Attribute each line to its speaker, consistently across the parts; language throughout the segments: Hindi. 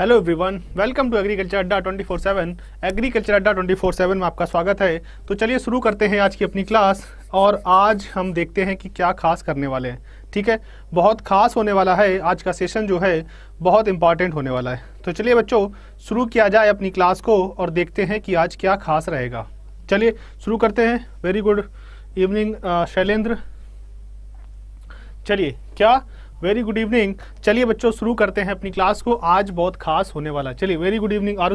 Speaker 1: hello everyone welcome to agriculture Adda 24/7 seven agriculture Adda 24/7 में आपका स्वागत है तो चलिए शुरू करते हैं आज की अपनी क्लास और आज हम देखते हैं कि क्या खास करने वाले हैं ठीक है बहुत खास होने वाला है आज का सेशन जो है बहुत इंपॉर्टेंट होने वाला है तो चलिए बच्चों शुरू किया जाए अपनी क्लास को और देखते हैं कि आज क्या खास रहेगा चलिए शुरू करते हैं वेरी गुड इवनिंग शैलेंद्र चलिए क्या वेरी गुड इवनिंग चलिए बच्चों शुरू करते हैं अपनी क्लास को आज बहुत खास होने वाला चलिए वेरी गुड इवनिंग आर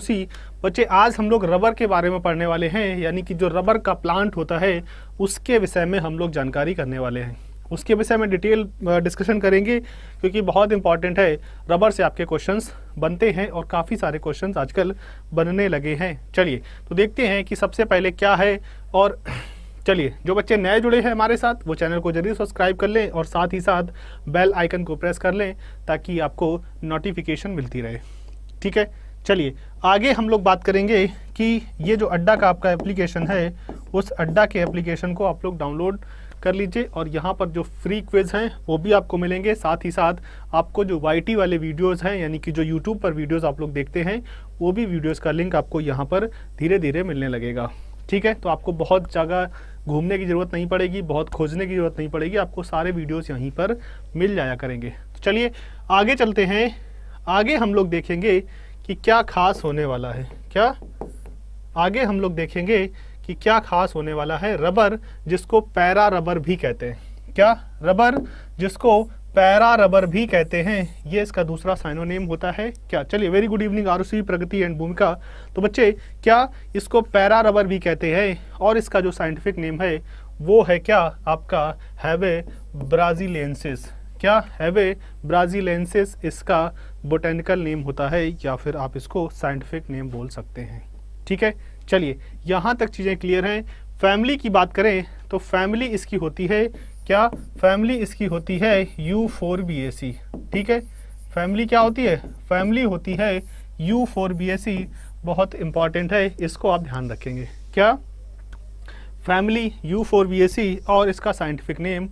Speaker 1: बच्चे आज हम लोग रबर के बारे में पढ़ने वाले हैं यानी कि जो रबर का प्लांट होता है उसके विषय में हम लोग जानकारी करने वाले हैं उसके विषय में डिटेल डिस्कशन करेंगे क्योंकि बहुत इंपॉर्टेंट है रबर से आपके क्वेश्चन बनते हैं और काफ़ी सारे क्वेश्चन आजकल बनने लगे हैं चलिए तो देखते हैं कि सबसे पहले क्या है और चलिए जो बच्चे नए जुड़े हैं हमारे साथ वो चैनल को जरूर सब्सक्राइब कर लें और साथ ही साथ बेल आइकन को प्रेस कर लें ताकि आपको नोटिफिकेशन मिलती रहे ठीक है चलिए आगे हम लोग बात करेंगे कि ये जो अड्डा का आपका एप्लीकेशन है उस अड्डा के एप्लीकेशन को आप लोग डाउनलोड कर लीजिए और यहाँ पर जो फ्री क्विज हैं वो भी आपको मिलेंगे साथ ही साथ आपको जो वाई वाले वीडियोस हैं यानी कि जो यूट्यूब पर वीडियोस आप लोग देखते हैं वो भी वीडियोस का लिंक आपको यहाँ पर धीरे धीरे मिलने लगेगा ठीक है तो आपको बहुत ज़्यादा घूमने की ज़रूरत नहीं पड़ेगी बहुत खोजने की ज़रूरत नहीं पड़ेगी आपको सारे वीडियोस यहीं पर मिल जाया करेंगे तो चलिए आगे चलते हैं आगे हम लोग देखेंगे कि क्या खास होने वाला है क्या आगे हम लोग देखेंगे कि क्या खास होने वाला है रबर जिसको पैरा रबर भी कहते हैं क्या रबर जिसको पैरा रबर भी कहते हैं ये इसका दूसरा साइनोनेम होता है क्या चलिए very good evening Arushi Pragati and Bhumika तो बच्चे क्या इसको पैरा रबर भी कहते हैं और इसका जो साइंटिफिक नेम है वो है क्या आपका हैवे ब्राजीलेंसिस क्या हैवे ब्राजीलेंसिस इसका बोटेनिकल नेम होता है या फिर आप इसको साइंटिफिक नेम बोल सकते हैं ठीक है चलिए यहाँ तक चीज़ें क्लियर हैं फैमिली की बात करें तो फैमिली इसकी होती है क्या फैमिली इसकी होती है Euphorbiaceae ठीक है फैमिली क्या होती है फैमिली होती है Euphorbiaceae बहुत इंपॉर्टेंट है इसको आप ध्यान रखेंगे क्या family Euphorbiaceae और इसका साइंटिफिक नेम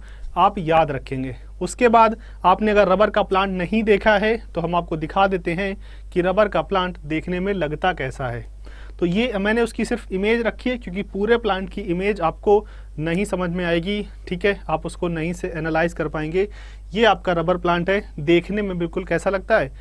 Speaker 1: आप याद रखेंगे उसके बाद आपने अगर रबर का प्लांट नहीं देखा है तो हम आपको दिखा देते हैं कि रबर का प्लांट देखने में लगता कैसा है तो ये मैंने उसकी सिर्फ इमेज रखी है क्योंकि पूरे प्लांट की इमेज आपको नहीं समझ में आएगी ठीक है आप उसको नहीं से एनालाइज कर पाएंगे ये आपका रबर प्लांट है देखने में बिल्कुल कैसा लगता है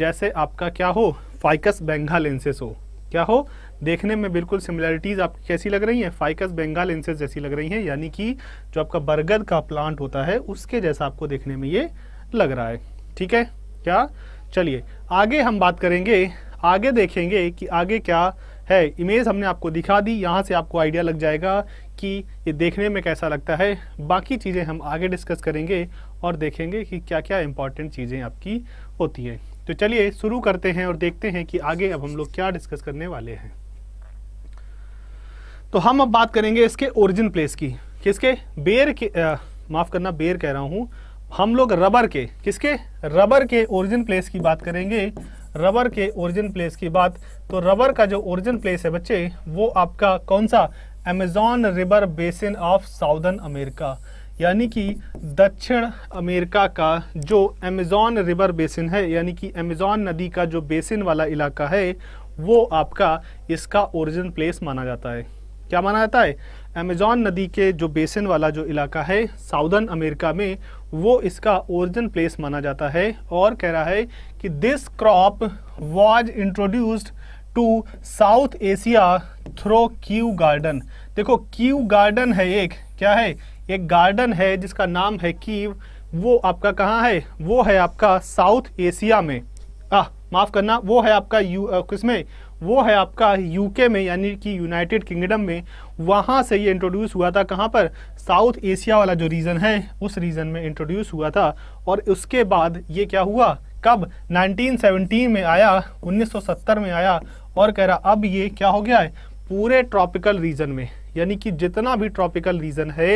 Speaker 1: जैसे आपका क्या हो फाइकस लेंसेस हो क्या हो देखने में बिल्कुल सिमिलैरिटीज़ आपकी कैसी लग रही हैं फाइकस बेंगा लेंसेस जैसी लग रही हैं यानी कि जो आपका बरगद का प्लांट होता है उसके जैसा आपको देखने में ये लग रहा है ठीक है क्या चलिए आगे हम बात करेंगे आगे देखेंगे कि आगे क्या है इमेज हमने आपको दिखा दी यहाँ से आपको आइडिया लग जाएगा कि ये देखने में कैसा लगता है बाकी चीज़ें हम आगे डिस्कस करेंगे और देखेंगे कि क्या क्या इंपॉर्टेंट चीज़ें आपकी होती है तो चलिए शुरू करते हैं और देखते हैं कि आगे अब हम लोग क्या डिस्कस करने वाले हैं तो हम अब बात करेंगे इसके ओरिजिन प्लेस की किसके बेर के माफ़ करना बेर कह रहा हूँ हम लोग रबर के किसके रबर के ओरिजिन प्लेस की बात करेंगे रबर के ओरिजिन प्लेस की बात तो रबर का जो ओरिजिन प्लेस है बच्चे वो आपका कौन सा Amazon river basin of southern America यानी कि दक्षिण अमेरिका का जो अमेजॉन रिवर बेसिन है यानी कि अमेजॉन नदी का जो बेसिन वाला इलाका है वो आपका इसका ओरिजिन प्लेस माना जाता है क्या माना जाता है अमेजॉन नदी के जो बेसिन वाला जो इलाका है साउदर्न अमेरिका में वो इसका ओरिजिन प्लेस माना जाता है और कह रहा है कि this crop was introduced to South Asia through Kew Garden देखो क्यू गार्डन है एक क्या है एक गार्डन है जिसका नाम है कीव वो आपका कहाँ है वो है आपका साउथ एशिया में आ माफ़ करना वो है आपका यू किसमें वो है आपका यूके में यानी कि यूनाइटेड किंगडम में वहाँ से ये इंट्रोड्यूस हुआ था कहाँ पर साउथ एशिया वाला जो रीजन है उस रीजन में इंट्रोड्यूस हुआ था और उसके बाद ये क्या हुआ कब 1917 में आया 1970 में आया और कह रहा अब ये क्या हो गया है पूरे ट्रॉपिकल रीजन में यानी कि जितना भी ट्रॉपिकल रीजन है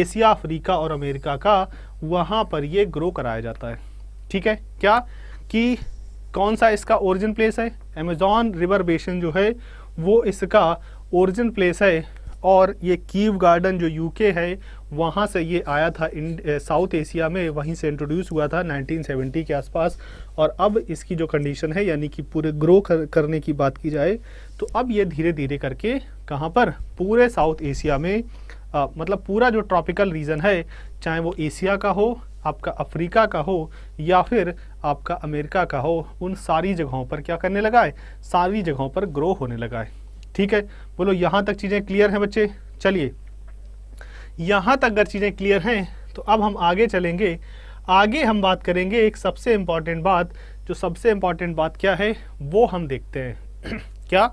Speaker 1: एशिया अफ्रीका और अमेरिका का वहाँ पर ये ग्रो कराया जाता है ठीक है क्या कि कौन सा इसका ओरिजिन प्लेस है अमेजॉन रिवर बेसिन जो है वो इसका ओरिजिन प्लेस है और ये कीव गार्डन जो यूके है वहाँ से ये आया था साउथ एशिया में वहीं से इंट्रोड्यूस हुआ था 1970 के आसपास और अब इसकी जो कंडीशन है यानी कि पूरे ग्रो कर, करने की बात की जाए तो अब ये धीरे धीरे करके कहाँ पर पूरे साउथ एशिया में आ, मतलब पूरा जो ट्रॉपिकल रीजन है चाहे वो एशिया का हो आपका अफ्रीका का हो या फिर आपका अमेरिका का हो उन सारी जगहों पर क्या करने लगा है सारी जगहों पर ग्रो होने लगा है ठीक है बोलो यहाँ तक चीज़ें क्लियर हैं बच्चे चलिए यहाँ तक अगर चीज़ें क्लियर हैं तो अब हम आगे चलेंगे आगे हम बात करेंगे एक सबसे इम्पॉर्टेंट बात जो सबसे इम्पॉर्टेंट बात क्या है वो हम देखते हैं क्या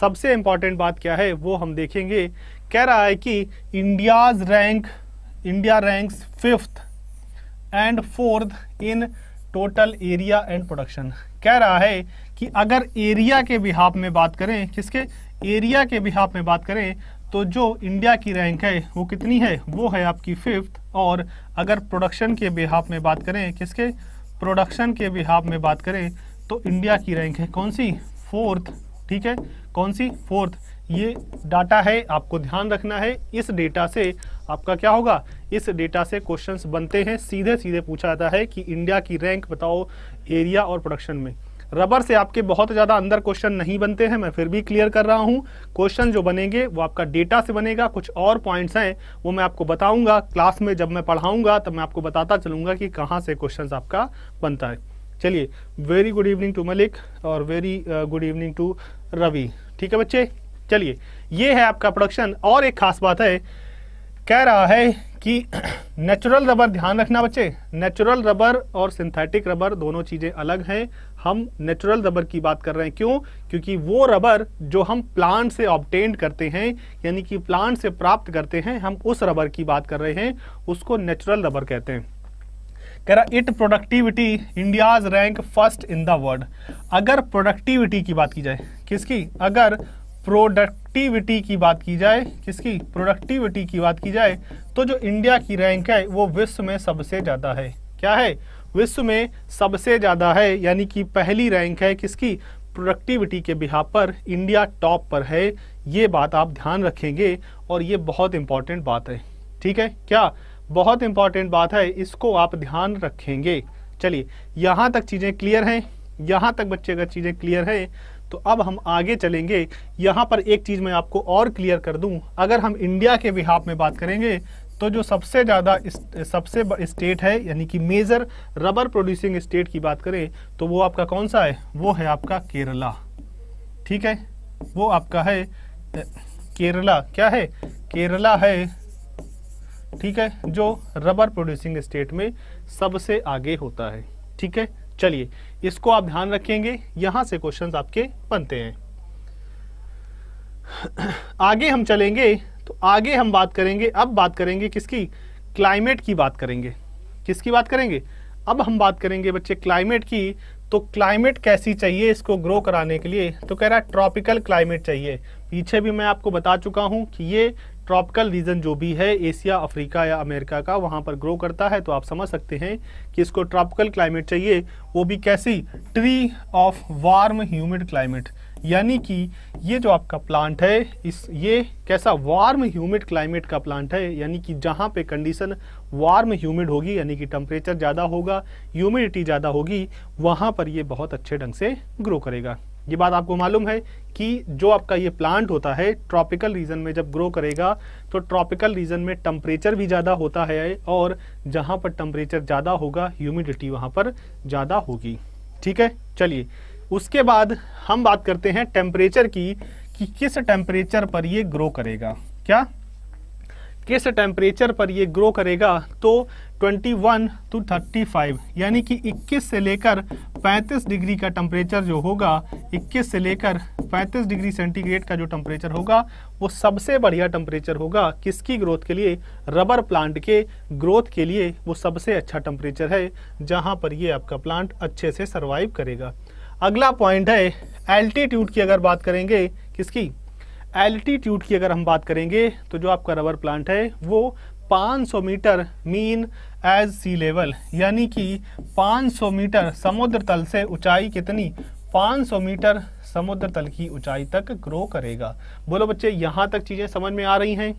Speaker 1: सबसे इम्पॉर्टेंट बात क्या है वो हम देखेंगे कह रहा है कि India's rank India ranks fifth and fourth in total area and production कह रहा है कि अगर एरिया के बिहाफ में बात करें किसके एरिया के बिहाफ में बात करें तो जो इंडिया की रैंक है वो कितनी है वो है आपकी फिफ्थ और अगर प्रोडक्शन के बिहाफ में बात करें किसके प्रोडक्शन के बिहाफ में बात करें तो इंडिया की रैंक है कौन सी फोर्थ ठीक है कौन सी फोर्थ ये डाटा है आपको ध्यान रखना है इस डेटा से आपका क्या होगा इस डेटा से क्वेश्चंस बनते हैं सीधे सीधे पूछा जाता है कि इंडिया की रैंक बताओ एरिया और प्रोडक्शन में रबर से आपके बहुत ज़्यादा अंदर क्वेश्चन नहीं बनते हैं मैं फिर भी क्लियर कर रहा हूँ क्वेश्चन जो बनेंगे वो आपका डेटा से बनेगा कुछ और पॉइंट्स हैं वो मैं आपको बताऊँगा क्लास में जब मैं पढ़ाऊँगा तब मैं आपको बताता चलूँगा कि कहाँ से क्वेश्चन आपका बनता है चलिए very good evening to Malik और very good evening to Ravi ठीक है बच्चे चलिए ये है आपका प्रोडक्शन और एक खास बात है कह रहा है कि नेचुरल रबर ध्यान रखना बच्चे नेचुरल रबर और सिंथेटिक रबर दोनों चीज़ें अलग हैं हम नेचुरल रबर की बात कर रहे हैं क्यों क्योंकि वो रबर जो हम प्लांट से ऑप्टेंड करते हैं यानी कि प्लांट से प्राप्त करते हैं हम उस रबर की बात कर रहे हैं उसको नेचुरल रबर कहते हैं कह रहा it productivity India's rank first in the world अगर प्रोडक्टिविटी की बात की जाए किसकी अगर प्रोडक्टिविटी की बात की जाए किसकी प्रोडक्टिविटी की बात की जाए तो जो इंडिया की रैंक है वो विश्व में सबसे ज़्यादा है क्या है विश्व में सबसे ज़्यादा है यानी कि पहली रैंक है किसकी प्रोडक्टिविटी के बिहा पर इंडिया टॉप पर है ये बात आप ध्यान रखेंगे और ये बहुत इंपॉर्टेंट बात है ठीक है क्या बहुत इंपॉर्टेंट बात है इसको आप ध्यान रखेंगे चलिए यहाँ तक चीज़ें क्लियर हैं यहाँ तक बच्चे अगर चीज़ें क्लियर हैं तो अब हम आगे चलेंगे यहाँ पर एक चीज़ मैं आपको और क्लियर कर दूँ अगर हम इंडिया के विहाप में बात करेंगे तो जो सबसे ज़्यादा सबसे स्टेट है यानी कि मेजर रबर प्रोड्यूसिंग स्टेट की बात करें तो वो आपका कौन सा है वो है आपका केरला ठीक है वो आपका है केरला क्या है केरला है ठीक है जो रबर प्रोड्यूसिंग स्टेट में सबसे आगे होता है ठीक है चलिए इसको आप ध्यान रखेंगे यहां से क्वेश्चंस आपके बनते हैं आगे हम चलेंगे तो आगे हम बात करेंगे अब बात करेंगे किसकी क्लाइमेट की बात करेंगे किसकी बात करेंगे अब हम बात करेंगे बच्चे क्लाइमेट की तो क्लाइमेट कैसी चाहिए इसको ग्रो कराने के लिए तो कह रहा है ट्रॉपिकल क्लाइमेट चाहिए पीछे भी मैं आपको बता चुका हूं कि ये ट्रॉपिकल रीजन जो भी है एशिया अफ्रीका या अमेरिका का वहाँ पर ग्रो करता है तो आप समझ सकते हैं कि इसको ट्रॉपिकल क्लाइमेट चाहिए वो भी कैसी tree of warm humid climate यानी कि ये जो आपका प्लांट है इस ये कैसा वार्म ह्यूमिड क्लाइमेट का प्लांट है यानी कि जहाँ पे कंडीशन वार्म ह्यूमिड होगी यानी कि टेम्परेचर ज़्यादा होगा ह्यूमिडिटी ज़्यादा होगी वहाँ पर ये बहुत अच्छे ढंग से ग्रो करेगा ये बात आपको मालूम है कि जो आपका ये प्लांट होता है ट्रॉपिकल रीजन में जब ग्रो करेगा तो ट्रॉपिकल रीजन में टम्परेचर भी ज़्यादा होता है और जहाँ पर टम्परेचर ज़्यादा होगा ह्यूमिडिटी वहाँ पर ज़्यादा होगी ठीक है चलिए उसके बाद हम बात करते हैं टेम्परेचर की कि किस टेम्परेचर पर ये ग्रो करेगा क्या किस टेम्परेचर पर ये ग्रो करेगा तो 21 टू थर्टी यानी कि 21 से लेकर 35 डिग्री का टेम्परेचर जो होगा 21 से लेकर 35 डिग्री सेंटीग्रेड का जो टेम्परेचर होगा वो सबसे बढ़िया टेम्परेचर होगा किसकी ग्रोथ के लिए रबर प्लांट के ग्रोथ के लिए वो सबसे अच्छा टेम्परेचर है जहाँ पर ये आपका प्लांट अच्छे से सर्वाइव करेगा अगला पॉइंट है एल्टीट्यूड की अगर बात करेंगे किसकी एल्टीट्यूड की अगर हम बात करेंगे तो जो आपका रबर प्लांट है वो 500 metre mean as sea level यानी कि 500 मीटर समुद्र तल से ऊंचाई कितनी 500 मीटर समुद्र तल की ऊंचाई तक ग्रो करेगा बोलो बच्चे यहाँ तक चीज़ें समझ में आ रही हैं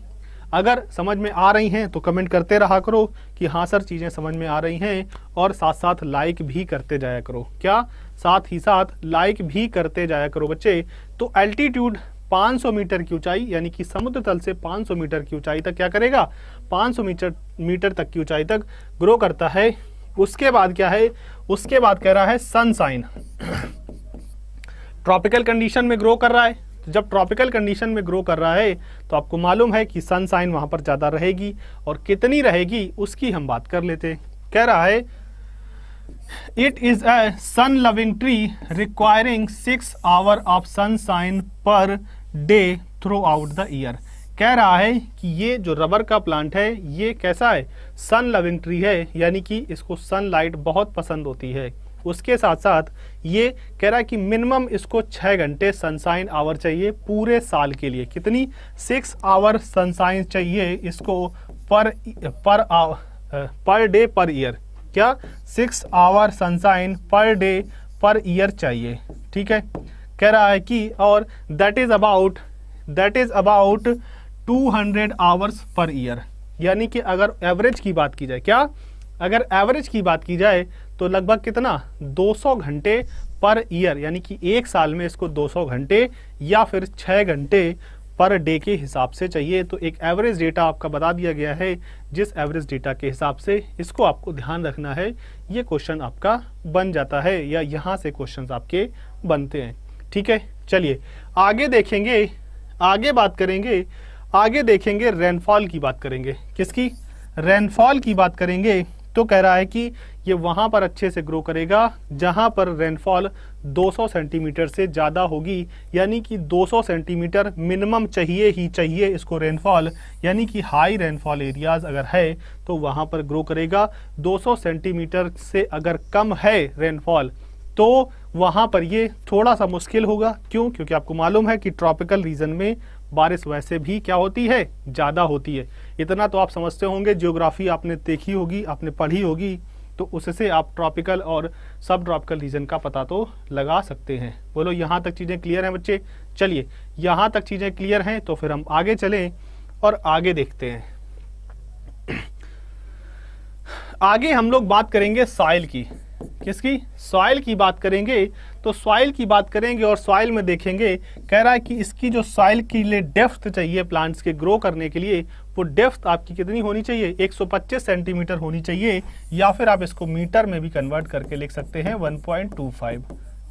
Speaker 1: अगर समझ में आ रही हैं तो कमेंट करते रहा करो कि हाँ सर चीज़ें समझ में आ रही हैं और साथ साथ लाइक भी करते जाया करो क्या साथ ही साथ लाइक भी करते जाया करो बच्चे तो एल्टीट्यूड 500 मीटर की ऊंचाई यानी कि समुद्र तल से 500 मीटर की ऊंचाई तक क्या करेगा 500 मीटर मीटर तक की ऊंचाई तक ग्रो करता है उसके बाद क्या है उसके बाद कह रहा है सन साइन ट्रॉपिकल कंडीशन में ग्रो कर रहा है तो जब ट्रॉपिकल कंडीशन में ग्रो कर रहा है तो आपको मालूम है कि सन साइन पर ज़्यादा रहेगी और कितनी रहेगी उसकी हम बात कर लेते कह रहा है it is a sun loving tree requiring six hour of sunshine per day throughout the year कह रहा है कि ये जो रबर का प्लांट है ये कैसा है सन लविंग ट्री है यानी कि इसको सनलाइट बहुत पसंद होती है उसके साथ साथ ये कह रहा है कि मिनिमम इसको छः घंटे सनसाइन आवर चाहिए पूरे साल के लिए कितनी सिक्स आवर सनसाइन चाहिए इसको पर पर पर डे पर ईयर क्या six hour sunshine per day per year चाहिए ठीक है कह रहा है कि और that is about that is about 200 hours per year यानी कि अगर एवरेज की बात की जाए क्या अगर एवरेज की बात की जाए तो लगभग कितना 200 घंटे पर ईयर यानी कि एक साल में इसको 200 घंटे या फिर 6 घंटे पर डे के हिसाब से चाहिए तो एक एवरेज डेटा आपका बता दिया गया है जिस एवरेज डेटा के हिसाब से इसको आपको ध्यान रखना है ये क्वेश्चन आपका बन जाता है या यहाँ से क्वेश्चंस आपके बनते हैं ठीक है चलिए आगे देखेंगे आगे बात करेंगे आगे देखेंगे रेनफॉल की बात करेंगे किसकी रेनफॉल की बात करेंगे तो कह रहा है कि ये वहां पर अच्छे से ग्रो करेगा जहां पर रेनफॉल 200 सेंटीमीटर से ज़्यादा होगी यानी कि 200 सेंटीमीटर मिनिमम चाहिए ही चाहिए इसको रेनफॉल यानी कि हाई रेनफॉल एरियाज अगर है तो वहां पर ग्रो करेगा 200 सेंटीमीटर से अगर कम है रेनफॉल तो वहां पर ये थोड़ा सा मुश्किल होगा क्यों क्योंकि आपको मालूम है कि ट्रॉपिकल रीजन में बारिश वैसे भी क्या होती है ज़्यादा होती है इतना तो आप समझते होंगे जियोग्राफी आपने देखी होगी आपने पढ़ी होगी तो उससे आप ट्रॉपिकल और सब ट्रॉपिकल रीजन का पता तो लगा सकते हैं बोलो यहाँ तक चीज़ें क्लियर हैं बच्चे चलिए यहाँ तक चीज़ें क्लियर हैं तो फिर हम आगे चलें और आगे देखते हैं आगे हम लोग बात करेंगे साइल की किसकी सॉइल की बात करेंगे तो सॉइल की बात करेंगे और सॉइल में देखेंगे कह रहा है कि इसकी जो सॉइल के लिए डेफ्थ चाहिए प्लांट्स के ग्रो करने के लिए वो डेफ्थ आपकी कितनी होनी चाहिए 125 सेंटीमीटर होनी चाहिए या फिर आप इसको मीटर में भी कन्वर्ट करके लिख सकते हैं 1.25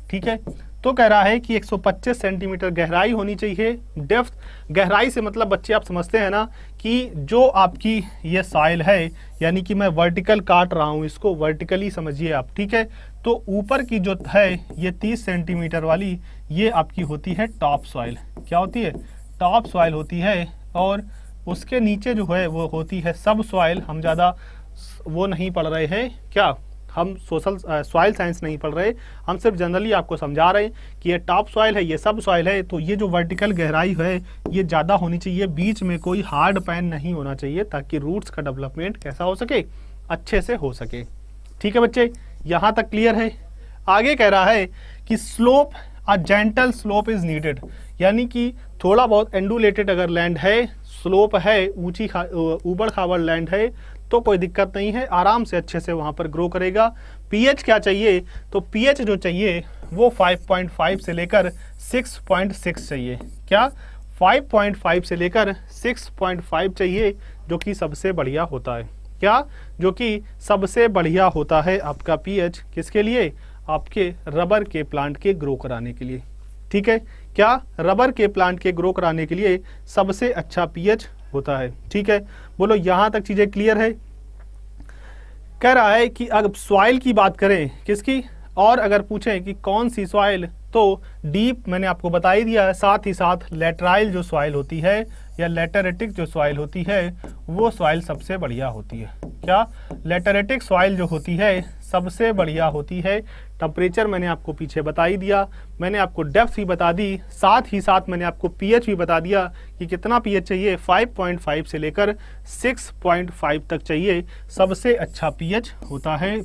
Speaker 1: ठीक है तो कह रहा है कि 125 सेंटीमीटर गहराई होनी चाहिए डेफ्थ गहराई से मतलब बच्चे आप समझते हैं ना कि जो आपकी ये साइल है यानी कि मैं वर्टिकल काट रहा हूँ इसको वर्टिकली समझिए आप ठीक है तो ऊपर की जो है ये 30 सेंटीमीटर वाली ये आपकी होती है टॉप सॉइल क्या होती है टॉप सॉइल होती है और उसके नीचे जो है वो होती है सब सॉइल हम ज़्यादा वो नहीं पढ़ रहे हैं क्या हम सोशल सॉइल साइंस नहीं पढ़ रहे हम सिर्फ जनरली आपको समझा रहे हैं कि ये टॉप सॉइल है ये सब सॉइल है तो ये जो वर्टिकल गहराई है ये ज़्यादा होनी चाहिए बीच में कोई हार्ड पैन नहीं होना चाहिए ताकि रूट्स का डेवलपमेंट कैसा हो सके अच्छे से हो सके ठीक है बच्चे यहाँ तक क्लियर है आगे कह रहा है कि slope a gentle slope is needed यानी कि थोड़ा बहुत एंडुलेटेड अगर लैंड है स्लोप है ऊंची खा, ऊबड़ खाबड़ लैंड है तो कोई दिक्कत नहीं है आराम से अच्छे से वहां पर ग्रो करेगा पीएच क्या चाहिए तो पीएच जो चाहिए वो 5.5 से लेकर 6.6 चाहिए क्या 5.5 से लेकर 6.5 चाहिए जो कि सबसे बढ़िया होता है क्या जो कि सबसे बढ़िया होता है आपका पीएच किसके लिए आपके रबर के प्लांट के ग्रो कराने के लिए ठीक है क्या रबर के प्लांट के ग्रो कराने के लिए सबसे अच्छा पीएच होता है ठीक है बोलो यहां तक चीजें क्लियर है कह रहा है कि अगर सॉइल की बात करें किसकी और अगर पूछें कि कौन सी सॉइल तो डीप मैंने आपको बता ही दिया है साथ ही साथ लेटराइल जो सॉइल होती है या लेटरेटिक जो सॉइल होती है वो सॉइल सबसे बढ़िया होती है क्या लेटरेटिक सॉइल जो होती है सबसे बढ़िया होती है टेम्परेचर मैंने आपको पीछे बता ही दिया मैंने आपको डेप्थ भी बता दी साथ ही साथ मैंने आपको पीएच भी बता दिया कि कितना पीएच चाहिए 5.5 से लेकर 6.5 तक चाहिए सबसे अच्छा पीएच होता है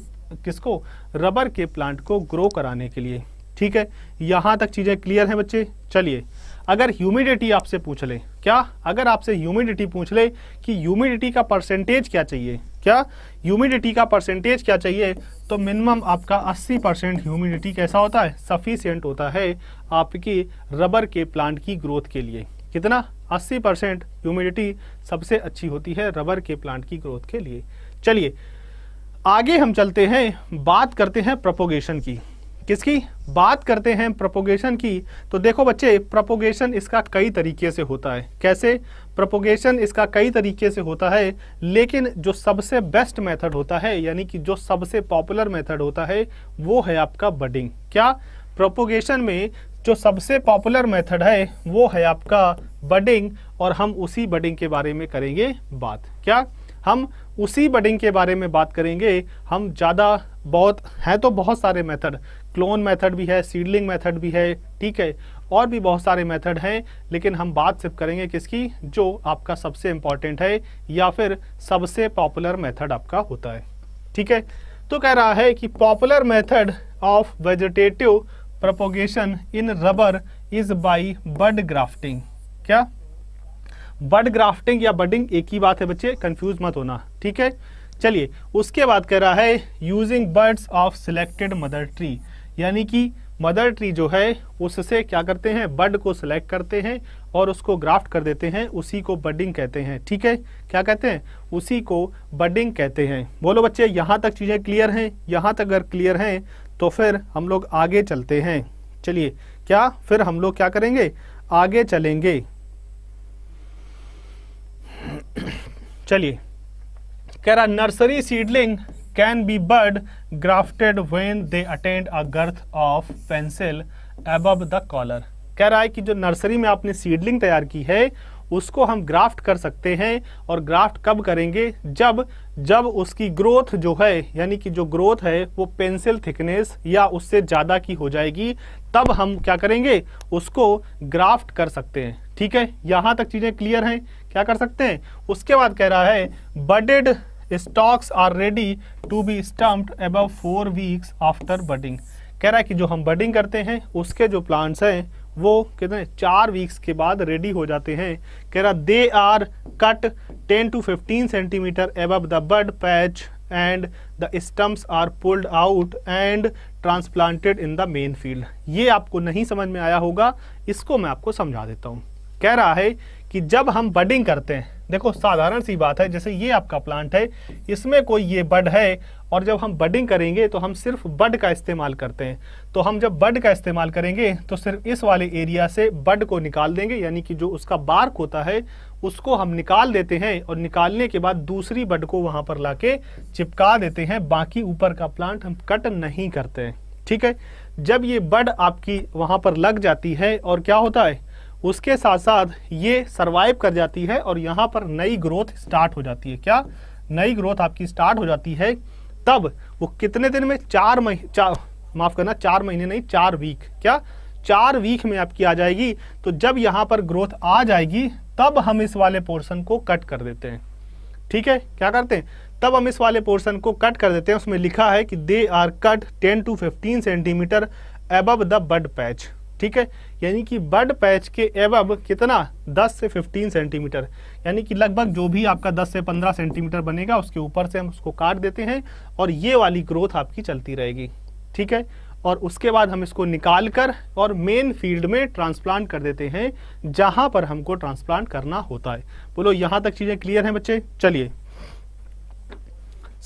Speaker 1: किसको रबर के प्लांट को ग्रो कराने के लिए ठीक है यहाँ तक चीज़ें क्लियर हैं बच्चे चलिए अगर ह्यूमिडिटी आपसे पूछ लें क्या अगर आपसे ह्यूमिडिटी पूछ ले कि ह्यूमिडिटी का परसेंटेज क्या चाहिए क्या ह्यूमिडिटी का परसेंटेज क्या चाहिए तो मिनिमम आपका 80 परसेंट ह्यूमिडिटी कैसा होता है सफिशियंट होता है आपकी रबर के प्लांट की ग्रोथ के लिए कितना 80 परसेंट ह्यूमिडिटी सबसे अच्छी होती है रबर के प्लांट की ग्रोथ के लिए चलिए आगे हम चलते हैं बात करते हैं प्रपोगेशन की किसकी बात करते हैं प्रपोगेशन की तो देखो बच्चे प्रपोगेशन इसका कई तरीके से होता है कैसे प्रपोगेशन इसका कई तरीके से होता है लेकिन जो सबसे बेस्ट मेथड होता है यानी कि जो सबसे पॉपुलर मेथड होता है वो है आपका बडिंग क्या प्रोपोगेशन में जो सबसे पॉपुलर मेथड है वो है आपका बडिंग और हम उसी बडिंग के बारे में करेंगे बात क्या हम उसी बडिंग के बारे में बात करेंगे हम ज़्यादा बहुत हैं तो बहुत सारे मेथड क्लोन मेथड भी है सीडलिंग मेथड भी है ठीक है और भी बहुत सारे मेथड हैं लेकिन हम बात सिर्फ करेंगे किसकी जो आपका सबसे इम्पॉर्टेंट है या फिर सबसे पॉपुलर मेथड आपका होता है ठीक है तो कह रहा है कि popular method of vegetative propagation in rubber is by bud grafting क्या बड ग्राफ्टिंग या बडिंग एक ही बात है बच्चे कंफ्यूज मत होना ठीक है चलिए उसके बाद कह रहा है using buds of selected mother tree यानी कि मदर ट्री जो है उससे क्या करते हैं बड को सिलेक्ट करते हैं और उसको ग्राफ्ट कर देते हैं उसी को बडिंग कहते हैं ठीक है क्या कहते हैं उसी को बडिंग कहते हैं बोलो बच्चे यहाँ तक चीज़ें क्लियर हैं यहाँ तक अगर क्लियर हैं तो फिर हम लोग आगे चलते हैं चलिए क्या फिर हम लोग क्या करेंगे आगे चलेंगे चलिए कह रहा nursery seedling can be bud grafted when they attain a girth of pencil above the collar कह रहा है कि जो नर्सरी में आपने सीडलिंग तैयार की है उसको हम ग्राफ्ट कर सकते हैं और ग्राफ्ट कब करेंगे जब जब उसकी ग्रोथ जो है यानी कि जो ग्रोथ है वो पेंसिल थिकनेस या उससे ज़्यादा की हो जाएगी तब हम क्या करेंगे उसको ग्राफ्ट कर सकते हैं ठीक है यहाँ तक चीज़ें क्लियर हैं क्या कर सकते हैं उसके बाद कह रहा है budded stocks are ready to be stumped above four weeks after budding कह रहा है कि जो हम बडिंग करते हैं उसके जो प्लांट्स हैं वो कहते हैं चार वीक्स के बाद रेडी हो जाते हैं कह रहा they are cut 10 to 15 centimetre above the bud patch and the stumps are pulled out and transplanted in the main field ये आपको नहीं समझ में आया होगा इसको मैं आपको समझा देता हूँ कह रहा है कि जब हम बडिंग करते हैं देखो साधारण सी बात है जैसे ये आपका प्लांट है इसमें कोई ये बड है और जब हम बडिंग करेंगे तो हम सिर्फ बड का इस्तेमाल करते हैं तो हम जब बड का इस्तेमाल करेंगे तो सिर्फ इस वाले एरिया से बड को निकाल देंगे यानी कि जो उसका बार्क होता है उसको हम निकाल देते हैं और निकालने के बाद दूसरी बड को वहाँ पर ला चिपका देते हैं बाकी ऊपर का प्लांट हम कट नहीं करते हैं ठीक है जब ये बड आपकी वहाँ पर लग जाती है और क्या होता है उसके साथ साथ ये सर्वाइव कर जाती है और यहाँ पर नई ग्रोथ स्टार्ट हो जाती है क्या नई ग्रोथ आपकी स्टार्ट हो जाती है तब वो कितने दिन में चार महीने चार माफ करना चार महीने नहीं चार वीक क्या चार वीक में आपकी आ जाएगी तो जब यहाँ पर ग्रोथ आ जाएगी तब हम इस वाले पोर्शन को कट कर देते हैं ठीक है क्या करते हैं तब हम इस वाले पोर्शन को कट कर देते हैं उसमें लिखा है कि they are cut 10 to 15 centimetre above the bud patch ठीक है यानी कि बड पैच के एवब कितना 10 से 15 सेंटीमीटर यानी कि लगभग जो भी आपका 10 से 15 सेंटीमीटर बनेगा उसके ऊपर से हम उसको काट देते हैं और ये वाली ग्रोथ आपकी चलती रहेगी ठीक है और उसके बाद हम इसको निकाल कर और मेन फील्ड में ट्रांसप्लांट कर देते हैं जहाँ पर हमको ट्रांसप्लांट करना होता है बोलो यहाँ तक चीज़ें क्लियर हैं बच्चे चलिए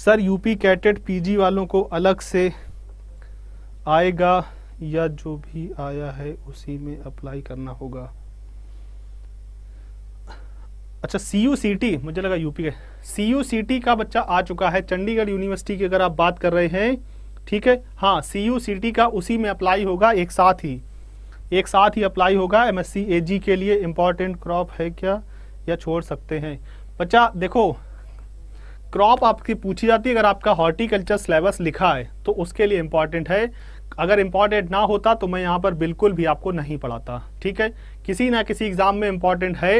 Speaker 1: सर यूपी कैटेड पीजी वालों को अलग से आएगा या जो भी आया है उसी में अप्लाई करना होगा अच्छा सी यू सी टी मुझे लगा यूपी का सी यू सी टी का बच्चा आ चुका है चंडीगढ़ यूनिवर्सिटी की अगर आप बात कर रहे हैं ठीक है हाँ सी यू सी टी का उसी में अप्लाई होगा एक साथ ही एक साथ ही अप्लाई होगा M S C A G के लिए इंपॉर्टेंट क्रॉप है क्या या छोड़ सकते हैं बच्चा देखो क्रॉप आपकी पूछी जाती है अगर आपका हॉर्टिकल्चर सिलेबस लिखा है तो उसके लिए इंपॉर्टेंट है अगर इम्पॉर्टेंट ना होता तो मैं यहाँ पर बिल्कुल भी आपको नहीं पढ़ाता ठीक है किसी ना किसी एग्जाम में इम्पॉर्टेंट है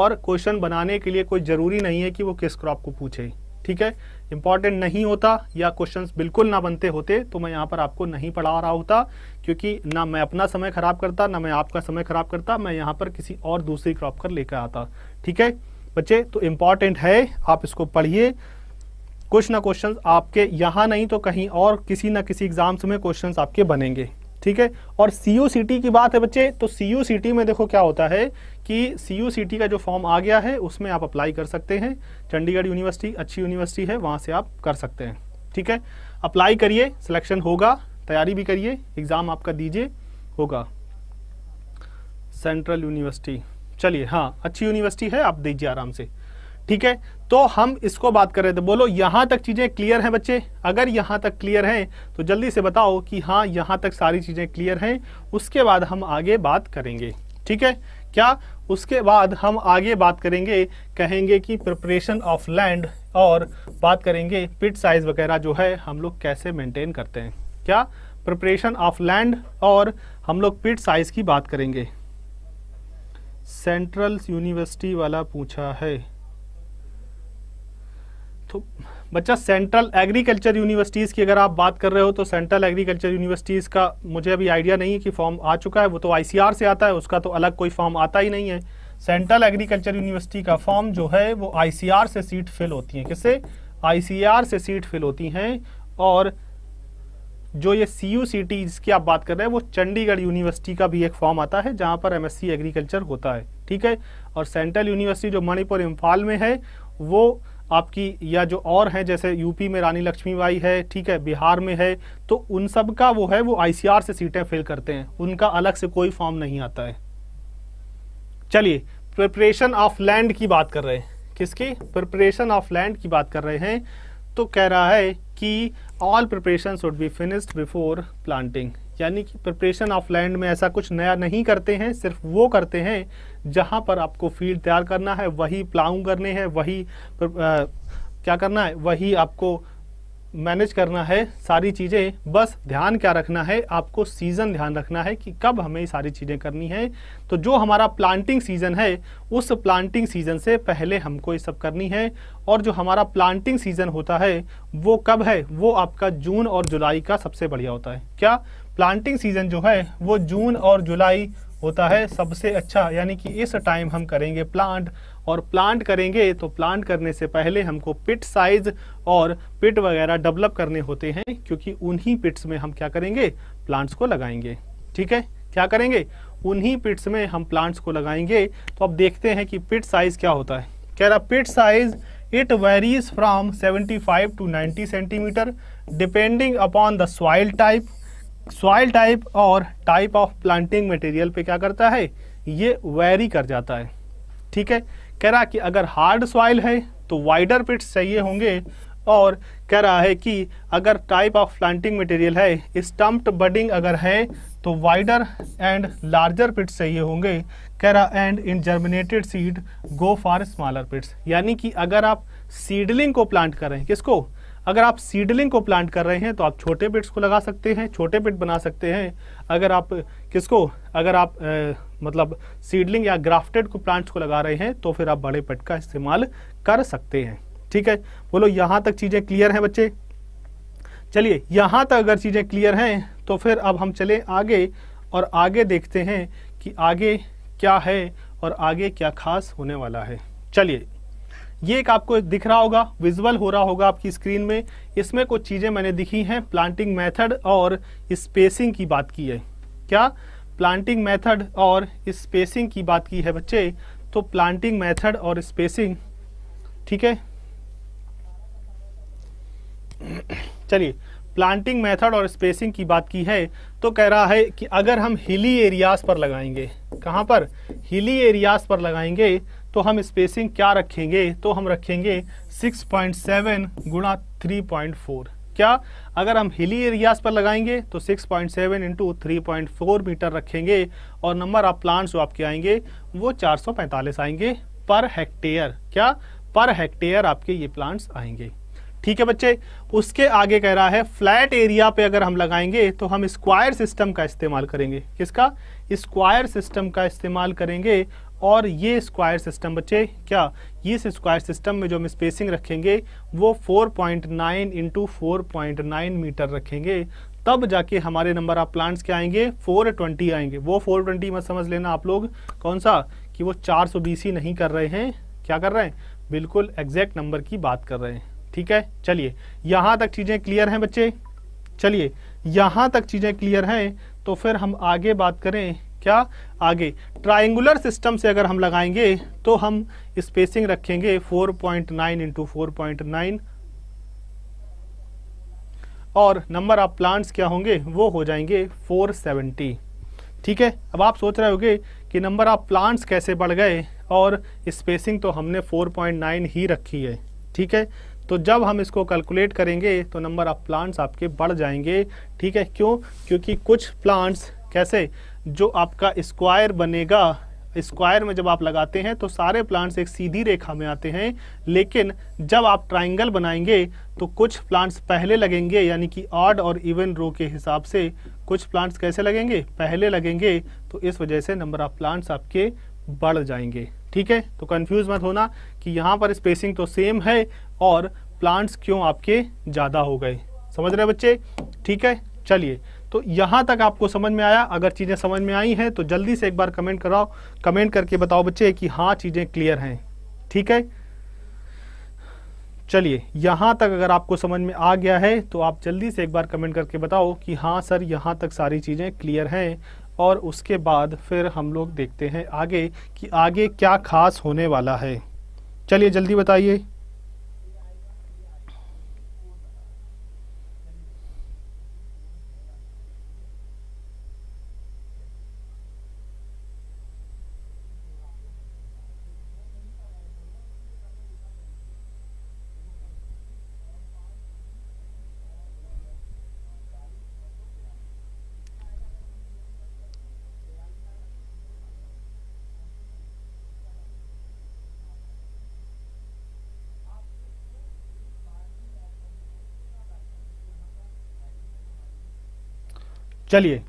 Speaker 1: और क्वेश्चन बनाने के लिए कोई ज़रूरी नहीं है कि वो किस क्रॉप को पूछे ठीक है इंपॉर्टेंट नहीं होता या क्वेश्चंस बिल्कुल ना बनते होते तो मैं यहाँ पर आपको नहीं पढ़ा रहा होता क्योंकि ना मैं अपना समय ख़राब करता ना मैं आपका समय ख़राब करता मैं यहाँ पर किसी और दूसरी क्रॉप कर लेकर आता ठीक है बच्चे तो इम्पॉर्टेंट है आप इसको पढ़िए कुछ ना क्वेश्चन आपके यहाँ नहीं तो कहीं और किसी ना किसी एग्जाम्स में क्वेश्चन आपके बनेंगे ठीक है और सी यू की बात है बच्चे तो सी यू में देखो क्या होता है कि सी यू का जो फॉर्म आ गया है उसमें आप अप्लाई कर सकते हैं चंडीगढ़ यूनिवर्सिटी अच्छी यूनिवर्सिटी है वहाँ से आप कर सकते हैं ठीक है अप्लाई करिए सिलेक्शन होगा तैयारी भी करिए एग्ज़ाम आपका दीजिए होगा सेंट्रल यूनिवर्सिटी चलिए हाँ अच्छी यूनिवर्सिटी है आप दीजिए आराम से ठीक है तो हम इसको बात कर रहे थे बोलो यहां तक चीजें क्लियर हैं बच्चे अगर यहां तक क्लियर हैं तो जल्दी से बताओ कि हाँ यहां तक सारी चीजें क्लियर हैं उसके बाद हम आगे बात करेंगे ठीक है क्या उसके बाद हम आगे बात करेंगे कहेंगे कि प्रिपरेशन ऑफ लैंड और बात करेंगे पिट साइज वगैरह जो है हम लोग कैसे मेंटेन करते हैं क्या प्रिपरेशन ऑफ लैंड और हम लोग पिट साइज की बात करेंगे सेंट्रल यूनिवर्सिटी वाला पूछा है तो बच्चा सेंट्रल एग्रीकल्चर यूनिवर्सिटीज़ की अगर आप बात कर रहे हो तो सेंट्रल एग्रीकल्चर यूनिवर्सिटीज़ का मुझे अभी आइडिया नहीं है कि फॉर्म आ चुका है वो तो आई से आता है उसका तो अलग कोई फॉर्म आता ही नहीं है सेंट्रल एग्रीकल्चर यूनिवर्सिटी का फॉर्म जो है वो आई से सीट फिल होती हैं किससे आई से सीट फिल होती हैं और जो ये सी यू सी टी जिसकी आप बात कर रहे हैं वो चंडीगढ़ यूनिवर्सिटी का भी एक फॉर्म आता है जहाँ पर एम एग्रीकल्चर होता है ठीक है और सेंट्रल यूनिवर्सिटी जो मणिपुर इम्फाल में है वो आपकी या जो और हैं जैसे यूपी में रानी लक्ष्मीबाई है ठीक है बिहार में है तो उन सब का वो है वो आईसीआर से सीटें फिल करते हैं उनका अलग से कोई फॉर्म नहीं आता है चलिए प्रिपरेशन ऑफ लैंड की बात कर रहे हैं किसकी प्रिपरेशन ऑफ लैंड की बात कर रहे हैं तो कह रहा है कि all preparation should be finished before planting यानी कि प्रिपरेशन ऑफ लैंड में ऐसा कुछ नया नहीं करते हैं सिर्फ वो करते हैं जहाँ पर आपको फील्ड तैयार करना है वही प्लाउ करने हैं वही आ, क्या करना है वही आपको मैनेज करना है सारी चीज़ें बस ध्यान क्या रखना है आपको सीज़न ध्यान रखना है कि कब हमें सारी चीज़ें करनी है तो जो हमारा प्लांटिंग सीज़न है उस प्लांटिंग सीज़न से पहले हमको ये सब करनी है और जो हमारा प्लांटिंग सीज़न होता है वो कब है वो आपका जून और जुलाई का सबसे बढ़िया होता है क्या प्लांटिंग सीजन जो है वो जून और जुलाई होता है सबसे अच्छा यानी कि इस टाइम हम करेंगे प्लांट और प्लांट करेंगे तो प्लांट करने से पहले हमको पिट साइज और पिट वगैरह डेवलप करने होते हैं क्योंकि उन्हीं पिट्स में हम क्या करेंगे प्लांट्स को लगाएंगे ठीक है क्या करेंगे उन्हीं पिट्स में हम प्लांट्स को लगाएंगे तो अब देखते हैं कि पिट साइज क्या होता है कह रहा pit size it varies from 75 to 90 centimetre depending upon the soil type soil type और टाइप ऑफ प्लांटिंग मटेरियल पे क्या करता है ये वेरी कर जाता है ठीक है कह रहा कि अगर हार्ड सॉइल है तो वाइडर पिट्स चाहिए होंगे और कह रहा है कि अगर टाइप ऑफ प्लांटिंग मटेरियल है स्टम्प्ड बडिंग अगर है तो वाइडर एंड लार्जर पिट्स चाहिए होंगे कह रहा and in germinated seed go for smaller pits यानी कि अगर आप सीडलिंग को प्लांट करें किसको अगर आप सीडलिंग को प्लांट कर रहे हैं तो आप छोटे बिट्स को लगा सकते हैं छोटे बिट बना सकते हैं अगर आप किसको अगर आप ए, मतलब सीडलिंग या ग्राफ्टेड को प्लांट्स को लगा रहे हैं तो फिर आप बड़े पेट का इस्तेमाल कर सकते हैं ठीक है बोलो यहाँ तक चीज़ें क्लियर हैं बच्चे चलिए यहाँ तक अगर चीज़ें क्लियर हैं तो फिर अब हम चले आगे और आगे देखते हैं कि आगे क्या है और आगे क्या खास होने वाला है चलिए ये एक आपको दिख रहा होगा विजुअल हो रहा होगा आपकी स्क्रीन में इसमें कुछ चीज़ें मैंने दिखी हैं प्लांटिंग मेथड और स्पेसिंग की बात की है क्या प्लांटिंग मेथड और स्पेसिंग की बात की है बच्चे तो प्लांटिंग मेथड और स्पेसिंग ठीक है चलिए प्लांटिंग मेथड और स्पेसिंग की बात की है तो कह रहा है कि अगर हम हिली एरियाज पर लगाएंगे कहां पर हिली एरियाज पर लगाएंगे तो हम स्पेसिंग क्या रखेंगे तो हम रखेंगे 6.7 पॉइंट सेवन गुणा थ्री क्या अगर हम हिली एरियाज पर लगाएंगे तो 6.7 point seven into three metre रखेंगे और नंबर ऑफ प्लांट्स जो आपके आएंगे वो 445 आएंगे पर हेक्टेयर क्या पर हेक्टेयर आपके ये प्लांट्स आएंगे ठीक है बच्चे उसके आगे कह रहा है फ्लैट एरिया पे अगर हम लगाएंगे तो हम स्क्वायर सिस्टम का इस्तेमाल करेंगे किसका स्क्वायर सिस्टम का इस्तेमाल करेंगे और ये स्क्वायर सिस्टम बच्चे क्या इस स्क्वायर सिस्टम में जो हम स्पेसिंग रखेंगे वो 4.9 point nine into four metre रखेंगे तब जाके हमारे नंबर ऑफ प्लांट्स क्या आएंगे 420 आएंगे वो 420 मत समझ लेना आप लोग कौन सा कि वो 400 ही नहीं कर रहे हैं क्या कर रहे हैं बिल्कुल एग्जैक्ट नंबर की बात कर रहे हैं ठीक है चलिए यहाँ तक चीज़ें क्लियर हैं बच्चे चलिए यहाँ तक चीज़ें क्लियर हैं तो फिर हम आगे बात करें क्या आगे ट्राइंगुलर सिस्टम से अगर हम लगाएंगे तो हम स्पेसिंग रखेंगे 4.9 पॉइंट नाइन इंटू और नंबर ऑफ प्लांट्स क्या होंगे वो हो जाएंगे 470 ठीक है अब आप सोच रहे होंगे कि नंबर ऑफ प्लांट्स कैसे बढ़ गए और स्पेसिंग तो हमने 4.9 ही रखी है ठीक है तो जब हम इसको कैलकुलेट करेंगे तो नंबर ऑफ प्लांट्स आपके बढ़ जाएंगे ठीक है क्यों क्योंकि कुछ प्लांट्स कैसे जो आपका स्क्वायर बनेगा स्क्वायर में जब आप लगाते हैं तो सारे प्लांट्स एक सीधी रेखा में आते हैं लेकिन जब आप ट्राइंगल बनाएंगे तो कुछ प्लांट्स पहले लगेंगे यानी कि ऑड और इवन रो के हिसाब से कुछ प्लांट्स कैसे लगेंगे पहले लगेंगे तो इस वजह से नंबर ऑफ प्लांट्स आपके बढ़ जाएंगे ठीक है तो कंफ्यूज मत होना कि यहाँ पर स्पेसिंग तो सेम है और प्लांट्स क्यों आपके ज़्यादा हो गए समझ रहे बच्चे ठीक है चलिए तो यहाँ तक आपको समझ में आया अगर चीज़ें समझ में आई हैं तो जल्दी से एक बार कमेंट कराओ कमेंट करके बताओ बच्चे कि हाँ चीज़ें क्लियर हैं ठीक है चलिए यहाँ तक अगर आपको समझ में आ गया है तो आप जल्दी से एक बार कमेंट करके बताओ कि हाँ सर यहाँ तक सारी चीज़ें क्लियर हैं और उसके बाद फिर हम लोग देखते हैं आगे कि आगे क्या खास होने वाला है चलिए जल्दी बताइए चलिए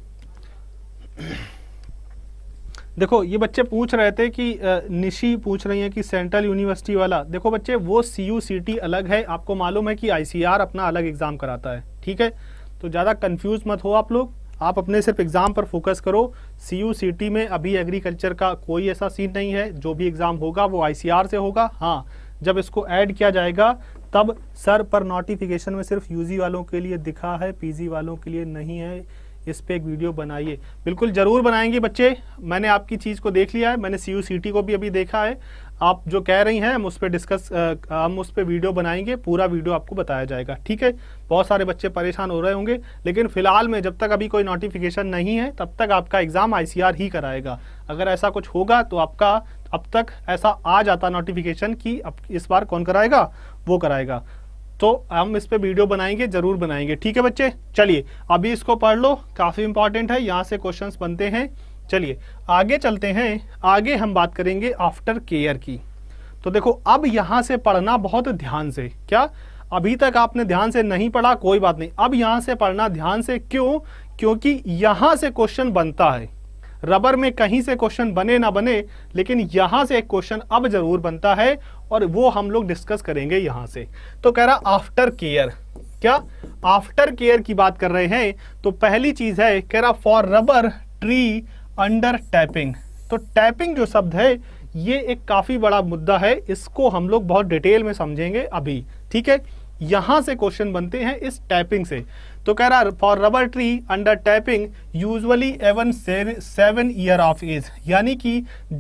Speaker 1: देखो ये बच्चे पूछ रहे थे कि निशी पूछ रही हैं कि सेंट्रल यूनिवर्सिटी वाला देखो बच्चे वो सी यू सी टी अलग है आपको मालूम है कि आई अपना अलग एग्ज़ाम कराता है ठीक है तो ज़्यादा कंफ्यूज मत हो आप लोग आप अपने सिर्फ एग्ज़ाम पर फोकस करो सी यू सी टी में अभी एग्रीकल्चर का कोई ऐसा सीन नहीं है जो भी एग्ज़ाम होगा वो आई से होगा हाँ जब इसको ऐड किया जाएगा तब सर पर नोटिफिकेशन में सिर्फ यूजी वालों के लिए दिखा है पीजी वालों के लिए नहीं है इस पर एक वीडियो बनाइए बिल्कुल ज़रूर बनाएंगे बच्चे मैंने आपकी चीज़ को देख लिया है मैंने सी यू को भी अभी देखा है आप जो कह रही हैं हम उस पर डिस्कस हम उस पर वीडियो बनाएंगे पूरा वीडियो आपको बताया जाएगा ठीक है बहुत सारे बच्चे परेशान हो रहे होंगे लेकिन फिलहाल में जब तक अभी कोई नोटिफिकेशन नहीं है तब तक आपका एग्ज़ाम आईसीआर ही कराएगा अगर ऐसा कुछ होगा तो आपका अब तक ऐसा आ जाता नोटिफिकेशन कि अब इस बार कौन कराएगा वो कराएगा तो हम इस पर वीडियो बनाएंगे जरूर बनाएंगे ठीक है बच्चे चलिए अभी इसको पढ़ लो काफ़ी इंपॉर्टेंट है यहाँ से क्वेश्चंस बनते हैं चलिए आगे चलते हैं आगे हम बात करेंगे आफ्टर केयर की तो देखो अब यहाँ से पढ़ना बहुत ध्यान से क्या अभी तक आपने ध्यान से नहीं पढ़ा कोई बात नहीं अब यहाँ से पढ़ना ध्यान से क्यों क्योंकि यहाँ से क्वेश्चन बनता है रबर में कहीं से क्वेश्चन बने ना बने लेकिन यहां से एक क्वेश्चन अब जरूर बनता है और वो हम लोग डिस्कस करेंगे यहां से तो कह रहा आफ्टर केयर क्या आफ्टर केयर की बात कर रहे हैं तो पहली चीज है कह रहा for rubber tree under tapping तो टैपिंग जो शब्द है ये एक काफी बड़ा मुद्दा है इसको हम लोग बहुत डिटेल में समझेंगे अभी ठीक है यहां से क्वेश्चन बनते हैं इस टैपिंग से तो कह रहा for rubber tree under tapping usually even seven year of age यानी कि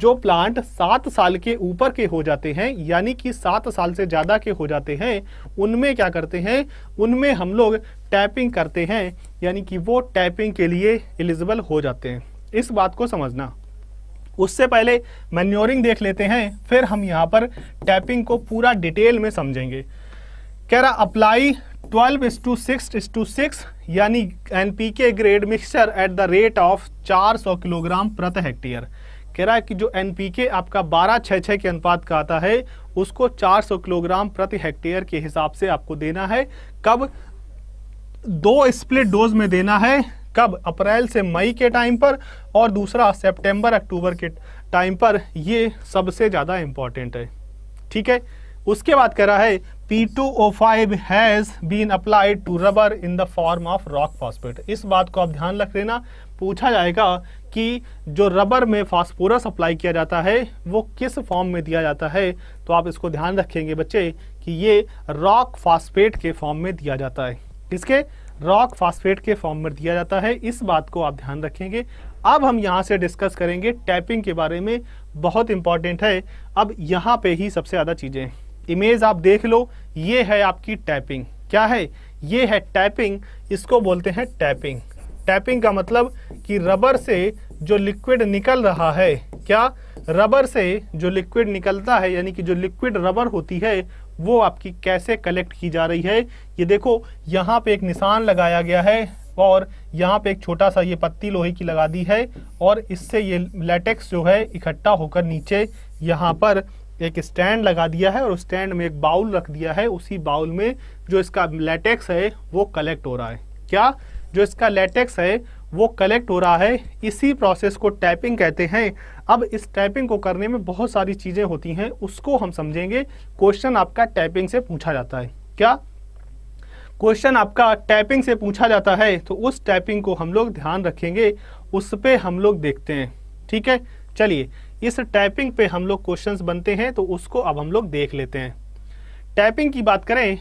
Speaker 1: जो प्लांट सात साल के ऊपर के हो जाते हैं यानी कि सात साल से ज़्यादा के हो जाते हैं उनमें क्या करते हैं उनमें हम लोग टैपिंग करते हैं यानी कि वो टैपिंग के लिए एलिजिबल हो जाते हैं इस बात को समझना उससे पहले मैन्योरिंग देख लेते हैं फिर हम यहाँ पर टैपिंग को पूरा डिटेल में समझेंगे कह रहा apply twelve is two six is two six यानी N P K grade mixture at the rate of 400 kilogram प्रति हेक्टेयर कह रहा है कि जो एन पी के आपका बारह छः छः के अनुपात का आता है उसको 400 किलोग्राम प्रति हेक्टेयर के हिसाब से आपको देना है कब दो स्प्लिट डोज में देना है कब अप्रैल से मई के टाइम पर और दूसरा सेप्टेम्बर अक्टूबर के टाइम पर ये सबसे ज़्यादा इम्पॉर्टेंट है ठीक है उसके बाद कह रहा है P2O5 has been applied to rubber in the form of rock phosphate इस बात को आप ध्यान रख लेना पूछा जाएगा कि जो रबर में फास्फोरस अप्लाई किया जाता है वो किस फॉर्म में दिया जाता है तो आप इसको ध्यान रखेंगे बच्चे कि ये रॉक फास्फेट के फॉर्म में दिया जाता है किसके रॉक फास्फेट के फॉर्म में दिया जाता है इस बात को आप ध्यान रखेंगे अब हम यहाँ से डिस्कस करेंगे टैपिंग के बारे में बहुत इंपॉर्टेंट है अब यहाँ पे ही सबसे ज़्यादा चीज़ें इमेज आप देख लो ये है आपकी टैपिंग क्या है ये है टैपिंग इसको बोलते हैं टैपिंग टैपिंग का मतलब कि रबर से जो लिक्विड निकल रहा है क्या रबर से जो लिक्विड निकलता है यानी कि जो लिक्विड रबर होती है वो आपकी कैसे कलेक्ट की जा रही है ये देखो यहाँ पे एक निशान लगाया गया है और यहाँ पे एक छोटा सा ये पत्ती लोहे की लगा दी है और इससे ये लेटेक्स जो है इकट्ठा होकर नीचे यहाँ पर एक स्टैंड लगा दिया है और उस स्टैंड में एक बाउल रख दिया है उसी बाउल में जो इसका लेटेक्स है वो कलेक्ट हो रहा है क्या जो इसका लेटेक्स है वो कलेक्ट हो रहा है इसी प्रोसेस को टैपिंग कहते हैं अब इस टैपिंग को करने में बहुत सारी चीज़ें होती हैं उसको हम समझेंगे क्वेश्चन आपका टैपिंग से पूछा जाता है क्या क्वेश्चन आपका टैपिंग से पूछा जाता है तो उस टैपिंग को हम लोग ध्यान रखेंगे उस पर हम लोग देखते हैं ठीक है चलिए इस टाइपिंग पे हम लोग क्वेश्चन बनते हैं तो उसको अब हम लोग देख लेते हैं टाइपिंग की बात करें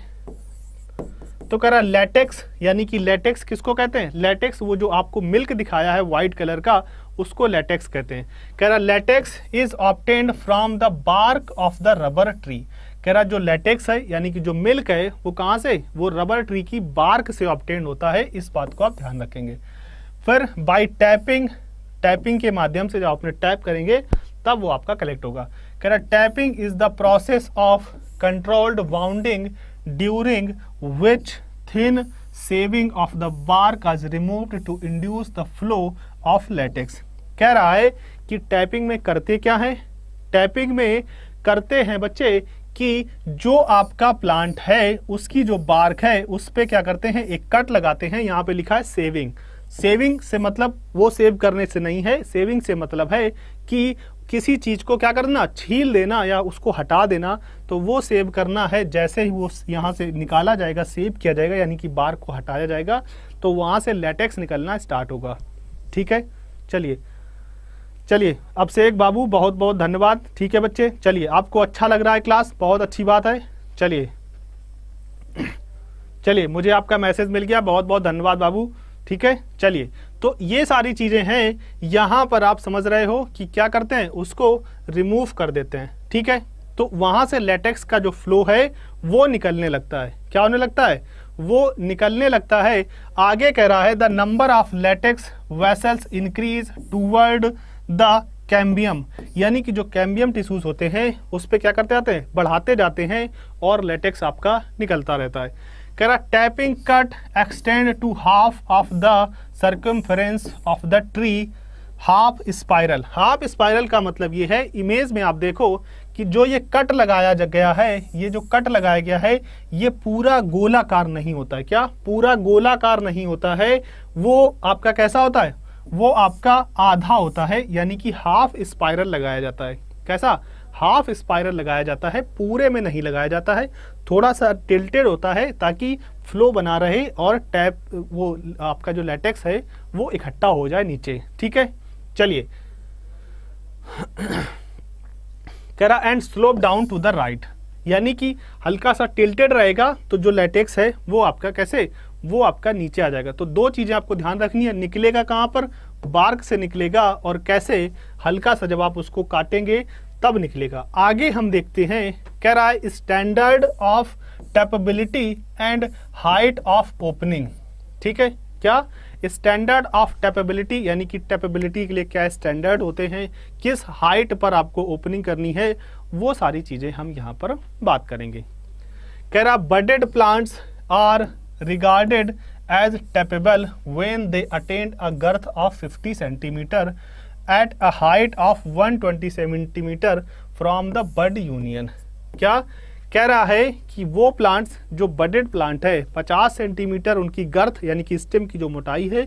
Speaker 1: तो कह रहा लेटेक्स यानी कि लेटेक्स किसको कहते हैं लेटेक्स वो जो आपको मिल्क दिखाया है वाइट कलर का उसको लेटेक्स कहते हैं कह रहा latex is obtained from the bark of the rubber tree कह रहा जो लेटेक्स है यानी कि जो मिल्क है वो कहाँ से वो रबर ट्री की बार्क से ऑप्टेंड होता है इस बात को आप ध्यान रखेंगे फिर बाई टैपिंग टाइपिंग के माध्यम से जब आपने टाइप करेंगे तब वो आपका कलेक्ट होगा कह रहा tapping is the process of controlled wounding during which thin shaving of the bark are remove to induce the flow of latex कह रहा है कि टैपिंग में करते क्या है टैपिंग में करते हैं बच्चे कि जो आपका प्लांट है उसकी जो बार्क है उस पर क्या करते हैं एक कट लगाते हैं यहाँ पे लिखा है सेविंग सेविंग से मतलब वो सेव करने से नहीं है सेविंग से मतलब है कि किसी चीज को क्या करना छील देना या उसको हटा देना तो वो सेव करना है जैसे ही वो यहाँ से निकाला जाएगा सेव किया जाएगा यानी कि बार को हटाया जाएगा तो वहां से लेटेक्स निकलना स्टार्ट होगा ठीक है चलिए चलिए अब से एक बाबू बहुत बहुत धन्यवाद ठीक है बच्चे चलिए आपको अच्छा लग रहा है क्लास बहुत अच्छी बात है चलिए चलिए मुझे आपका मैसेज मिल गया बहुत बहुत धन्यवाद बाबू ठीक है चलिए तो ये सारी चीज़ें हैं यहाँ पर आप समझ रहे हो कि क्या करते हैं उसको रिमूव कर देते हैं ठीक है तो वहाँ से लेटेक्स का जो फ्लो है वो निकलने लगता है क्या होने लगता है वो निकलने लगता है आगे कह रहा है the number of latex vessels increase toward the cambium यानी कि जो कैम्बियम टिश्यूज होते हैं उस पर क्या करते जाते हैं बढ़ाते जाते हैं और लेटेक्स आपका निकलता रहता है कह रहा tapping cut extend to half of the circumference of the tree half spiral half spiral का मतलब ये है इमेज में आप देखो कि जो ये कट लगाया गया है ये जो कट लगाया गया है ये पूरा गोलाकार नहीं होता है क्या पूरा गोलाकार नहीं होता है वो आपका कैसा होता है वो आपका आधा होता है यानी कि हाफ स्पाइरल लगाया जाता है कैसा हाफ स्पायरल लगाया जाता है पूरे में नहीं लगाया जाता है थोड़ा सा टिल्टेड होता है ताकि फ्लो बना रहे और टैप वो आपका जो लेटेक्स है वो इकट्ठा हो जाए नीचे ठीक है चलिए कह रहा and slope down to the right यानी कि हल्का सा टिल्टेड रहेगा तो जो लेटेक्स है वो आपका कैसे वो आपका नीचे आ जाएगा तो दो चीज़ें आपको ध्यान रखनी है निकलेगा कहां पर बार्क से निकलेगा और कैसे हल्का सा जब आप उसको काटेंगे तब निकलेगा आगे हम देखते हैं कह रहा है standard of tapability and height of opening ठीक है क्या स्टैंडर्ड ऑफ टैपेबिलिटी यानी कि टेपेबिलिटी के लिए क्या स्टैंडर्ड होते हैं किस हाइट पर आपको ओपनिंग करनी है वो सारी चीज़ें हम यहाँ पर बात करेंगे कह रहा budded plants are regarded as tapable when they attain a girth of 50 centimeter at a height of 120 centimeter from the bud union क्या कह रहा है कि वो प्लांट्स जो बडेड प्लांट है 50 सेंटीमीटर उनकी गर्थ यानी कि स्टेम की जो मोटाई है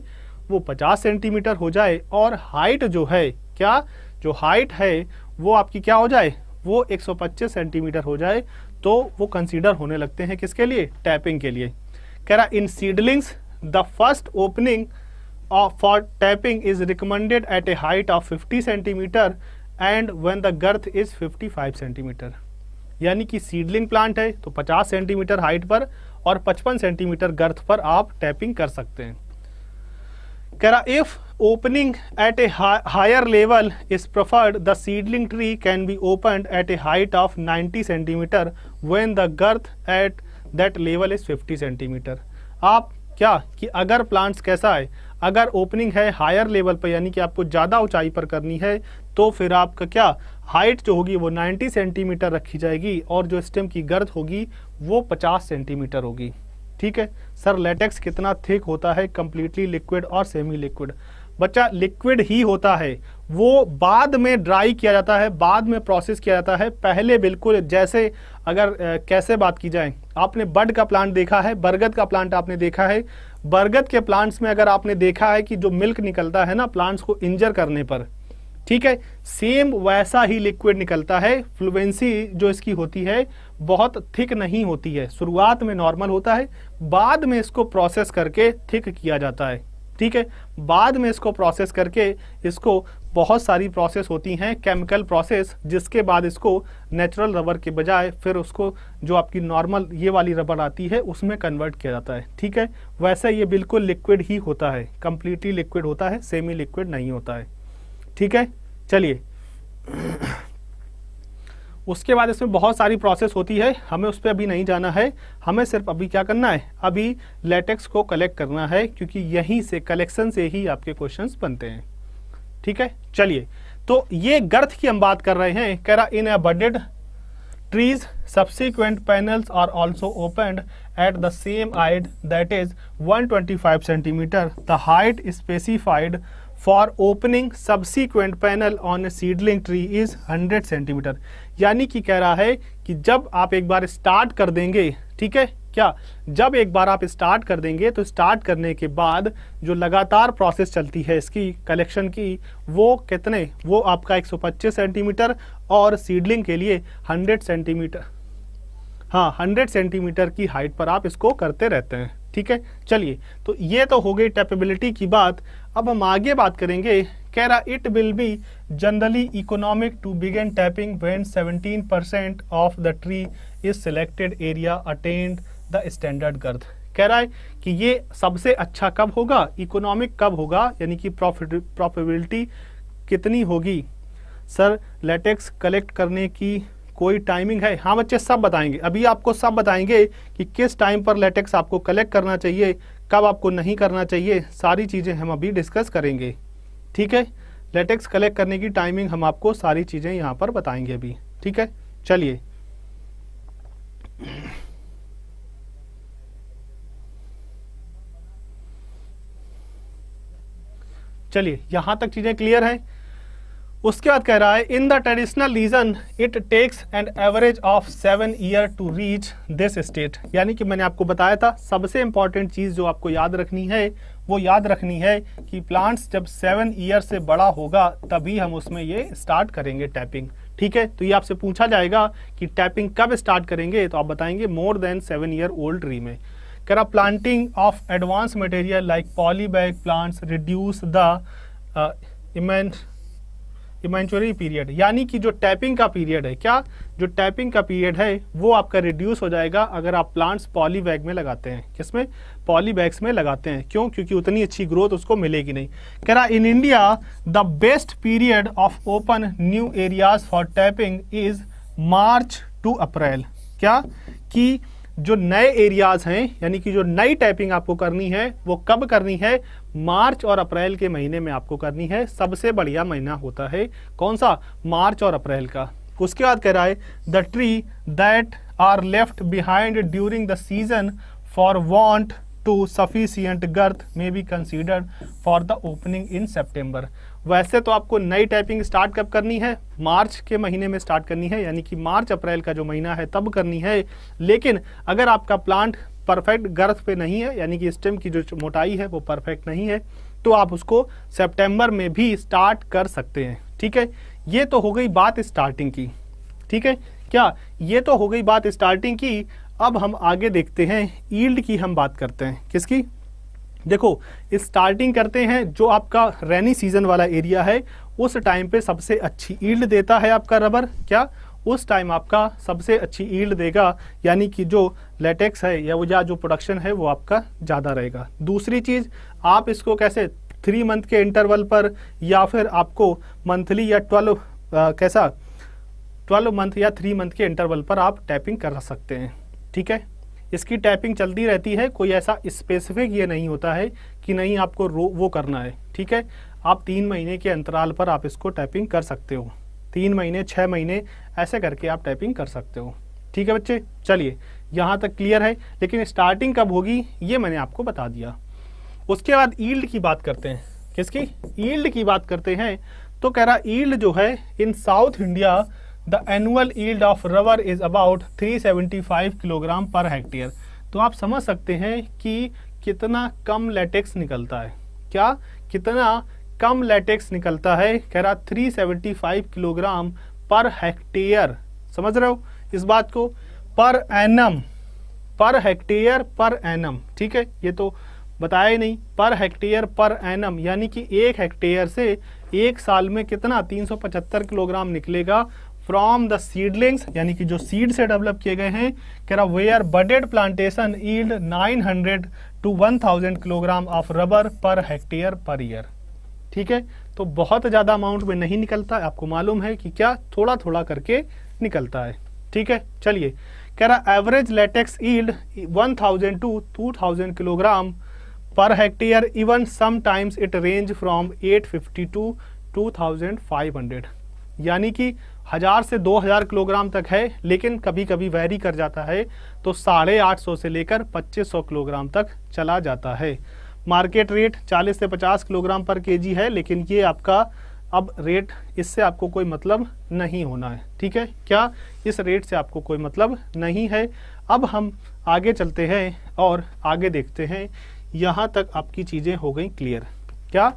Speaker 1: वो 50 सेंटीमीटर हो जाए और हाइट जो है क्या जो हाइट है वो आपकी क्या हो जाए वो 125 सेंटीमीटर हो जाए तो वो कंसीडर होने लगते हैं किसके लिए टैपिंग के लिए कह रहा in seedlings the first opening Uh, for tapping is recommended at a height of 50 centimeter and when the girth is 55 centimeter यानी कि सीडलिंग प्लांट है तो 50 सेंटीमीटर हाइट पर और 55 सेंटीमीटर गर्थ पर आप टैपिंग कर सकते हैं कह रहा if opening at a higher level is preferred the seedling tree can be open at a height of 90 centimeter when the girth at that level is 50 centimeter आप क्या कि अगर प्लांट्स कैसा है अगर ओपनिंग है हायर लेवल पर यानी कि आपको ज़्यादा ऊंचाई पर करनी है तो फिर आपका क्या हाइट जो होगी वो 90 सेंटीमीटर रखी जाएगी और जो स्टेम की गर्द होगी वो 50 सेंटीमीटर होगी ठीक है सर लेटेक्स कितना थिक होता है कम्प्लीटली लिक्विड और सेमी लिक्विड बच्चा लिक्विड ही होता है वो बाद में ड्राई किया जाता है बाद में प्रोसेस किया जाता है पहले बिल्कुल जैसे अगर आ, कैसे बात की जाए आपने बड का प्लांट देखा है बरगद का प्लांट आपने देखा है बरगद के प्लांट्स में अगर आपने देखा है कि जो मिल्क निकलता है ना प्लांट्स को इंजर करने पर ठीक है सेम वैसा ही लिक्विड निकलता है फ्लुएंसी जो इसकी होती है बहुत थिक नहीं होती है शुरुआत में नॉर्मल होता है बाद में इसको प्रोसेस करके थिक किया जाता है ठीक है बाद में इसको प्रोसेस करके इसको बहुत सारी प्रोसेस होती हैं केमिकल प्रोसेस जिसके बाद इसको नेचुरल रबर के बजाय फिर उसको जो आपकी नॉर्मल ये वाली रबर आती है उसमें कन्वर्ट किया जाता है ठीक है वैसे ये बिल्कुल लिक्विड ही होता है कम्प्लीटली लिक्विड होता है सेमी लिक्विड नहीं होता है ठीक है चलिए उसके बाद इसमें बहुत सारी प्रोसेस होती है हमें उस पर अभी नहीं जाना है हमें सिर्फ अभी क्या करना है अभी लेटेक्स को कलेक्ट करना है क्योंकि यहीं से कलेक्शन से ही आपके क्वेश्चंस बनते हैं ठीक है चलिए तो ये गर्थ की हम बात कर रहे हैं कह रहा in a budded trees subsequent panel are also opened at the same height that is one twenty five centimeter the height specified for opening subsequent panel on a seedling tree is hundred centimeter यानी कि कह रहा है कि जब आप एक बार स्टार्ट कर देंगे ठीक है क्या जब एक बार आप स्टार्ट कर देंगे तो स्टार्ट करने के बाद जो लगातार प्रोसेस चलती है इसकी कलेक्शन की वो कितने वो आपका 125 सेंटीमीटर और सीडलिंग के लिए 100 सेंटीमीटर हाँ 100 सेंटीमीटर की हाइट पर आप इसको करते रहते हैं ठीक है चलिए तो ये तो हो गई टेपेबिलिटी की बात अब हम आगे बात करेंगे कह रहा it will be generally economic to begin tapping when 17 of the tree is selected area attain the standard girth कह रहा है कि ये सबसे अच्छा कब होगा इकोनॉमिक कब होगा यानी कि प्रॉफिट प्रॉफिबिलिटी कितनी होगी सर लेटेक्स कलेक्ट करने की कोई टाइमिंग है हाँ बच्चे सब बताएंगे अभी आपको सब बताएंगे कि किस टाइम पर लेटेक्स आपको कलेक्ट करना चाहिए कब आपको नहीं करना चाहिए सारी चीज़ें हम अभी डिस्कस करेंगे ठीक है लेटेक्स कलेक्ट करने की टाइमिंग हम आपको सारी चीज़ें यहाँ पर बताएंगे अभी ठीक है चलिए चलिए यहां तक चीज़ें क्लियर हैं उसके बाद कह रहा है in the traditional region it takes an average of seven year to reach this state यानी कि मैंने आपको बताया था सबसे इंपॉर्टेंट चीज़ जो आपको याद रखनी है वो याद रखनी है कि प्लांट्स जब सेवन ईयर से बड़ा होगा तभी हम उसमें ये स्टार्ट करेंगे टैपिंग ठीक है तो ये आपसे पूछा जाएगा कि टैपिंग कब स्टार्ट करेंगे तो आप बताएंगे more than seven year old tree में कह रहा planting of advance material like polybag plants reduce the immaturity period यानी कि जो टैपिंग का पीरियड है क्या जो टैपिंग का पीरियड है वो आपका रिड्यूस हो जाएगा अगर आप प्लांट्स पॉली बैग में लगाते हैं किसमें पॉली बैग्स में लगाते हैं क्यों क्योंकि उतनी अच्छी ग्रोथ उसको मिलेगी नहीं कह रहा in India the best period of open new areas for tapping is March to April क्या कि जो नए एरियाज हैं यानी कि जो नई टाइपिंग आपको करनी है वो कब करनी है मार्च और अप्रैल के महीने में आपको करनी है सबसे बढ़िया महीना होता है कौन सा मार्च और अप्रैल का उसके बाद कह रहा है the tree that are left behind during the season for want to sufficient girth may be considered for the opening in September वैसे तो आपको नई टाइपिंग स्टार्ट कब करनी है मार्च के महीने में स्टार्ट करनी है यानी कि मार्च अप्रैल का जो महीना है तब करनी है लेकिन अगर आपका प्लांट परफेक्ट गर्थ पे नहीं है यानी कि स्टेम की जो मोटाई है वो परफेक्ट नहीं है तो आप उसको सेप्टेम्बर में भी स्टार्ट कर सकते हैं ठीक है ये तो हो गई बात स्टार्टिंग की ठीक है क्या ये तो हो गई बात स्टार्टिंग की अब हम आगे देखते हैं ईल्ड की हम बात करते हैं किसकी देखो स्टार्टिंग करते हैं जो आपका रेनी सीजन वाला एरिया है उस टाइम पे सबसे अच्छी ईल्ड देता है आपका रबर क्या उस टाइम आपका सबसे अच्छी ईल्ड देगा यानी कि जो लेटेक्स है या वो या जो प्रोडक्शन है वो आपका ज़्यादा रहेगा दूसरी चीज़ आप इसको कैसे थ्री मंथ के इंटरवल पर या फिर आपको मंथली या ट्वेल्व कैसा ट्वेल्व मंथ या थ्री मंथ के इंटरवल पर आप टैपिंग कर सकते हैं ठीक है इसकी टाइपिंग चलती रहती है कोई ऐसा स्पेसिफिक ये नहीं होता है कि नहीं आपको वो करना है ठीक है आप तीन महीने के अंतराल पर आप इसको टाइपिंग कर सकते हो तीन महीने छः महीने ऐसे करके आप टाइपिंग कर सकते हो ठीक है बच्चे चलिए यहाँ तक क्लियर है लेकिन स्टार्टिंग कब होगी ये मैंने आपको बता दिया उसके बाद ईल्ड की बात करते हैं किसकी ईल्ड की बात करते हैं तो कह रहा ईल्ड जो है in South India the annual yield of rubber is about 375 kilogram per hectare तो आप समझ सकते हैं कि कितना कम लेटेक्स निकलता है क्या कितना कम लेटेक्स निकलता है कह रहा 375 किलोग्राम पर हेक्टेयर समझ रहे हो इस बात को पर एनम पर हेक्टेयर पर एनम ठीक है ये तो बताया नहीं पर हेक्टेयर पर एनम यानी कि एक हेक्टेयर से एक साल में कितना 375 किलोग्राम निकलेगा फ्रॉम द सीडलिंग्स यानी कि जो सीड से डेवलप किए गए हैं कह रहा we are budded plantation yield 900 to 1000 kilogram of rubber per hectare per year ठीक है तो बहुत ज़्यादा अमाउंट में नहीं निकलता आपको मालूम है कि क्या थोड़ा थोड़ा करके निकलता है ठीक है चलिए कह रहा average latex yield 1000 to 2000 kilogram per hectare even sometimes it range from 850 to 2500 यानी कि हज़ार से दो हज़ार किलोग्राम तक है लेकिन कभी कभी वैरी कर जाता है तो साढ़े आठ सौ से लेकर पच्चीस सौ किलोग्राम तक चला जाता है मार्केट रेट चालीस से पचास किलोग्राम पर केजी है लेकिन ये आपका अब रेट इससे आपको कोई मतलब नहीं होना है ठीक है क्या इस रेट से आपको कोई मतलब नहीं है अब हम आगे चलते हैं और आगे देखते हैं यहाँ तक आपकी चीज़ें हो गई क्लियर क्या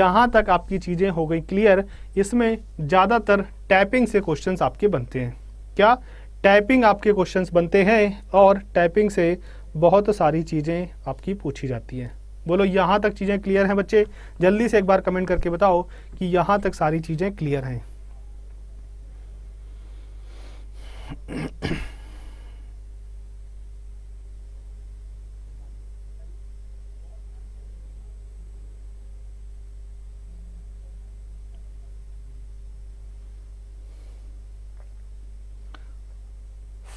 Speaker 1: यहाँ तक आपकी चीज़ें हो गई क्लियर इसमें ज़्यादातर टाइपिंग से क्वेश्चंस आपके बनते हैं क्या टाइपिंग आपके क्वेश्चंस बनते हैं और टाइपिंग से बहुत सारी चीज़ें आपकी पूछी जाती हैं बोलो यहाँ तक चीज़ें क्लियर हैं बच्चे जल्दी से एक बार कमेंट करके बताओ कि यहाँ तक सारी चीज़ें क्लियर हैं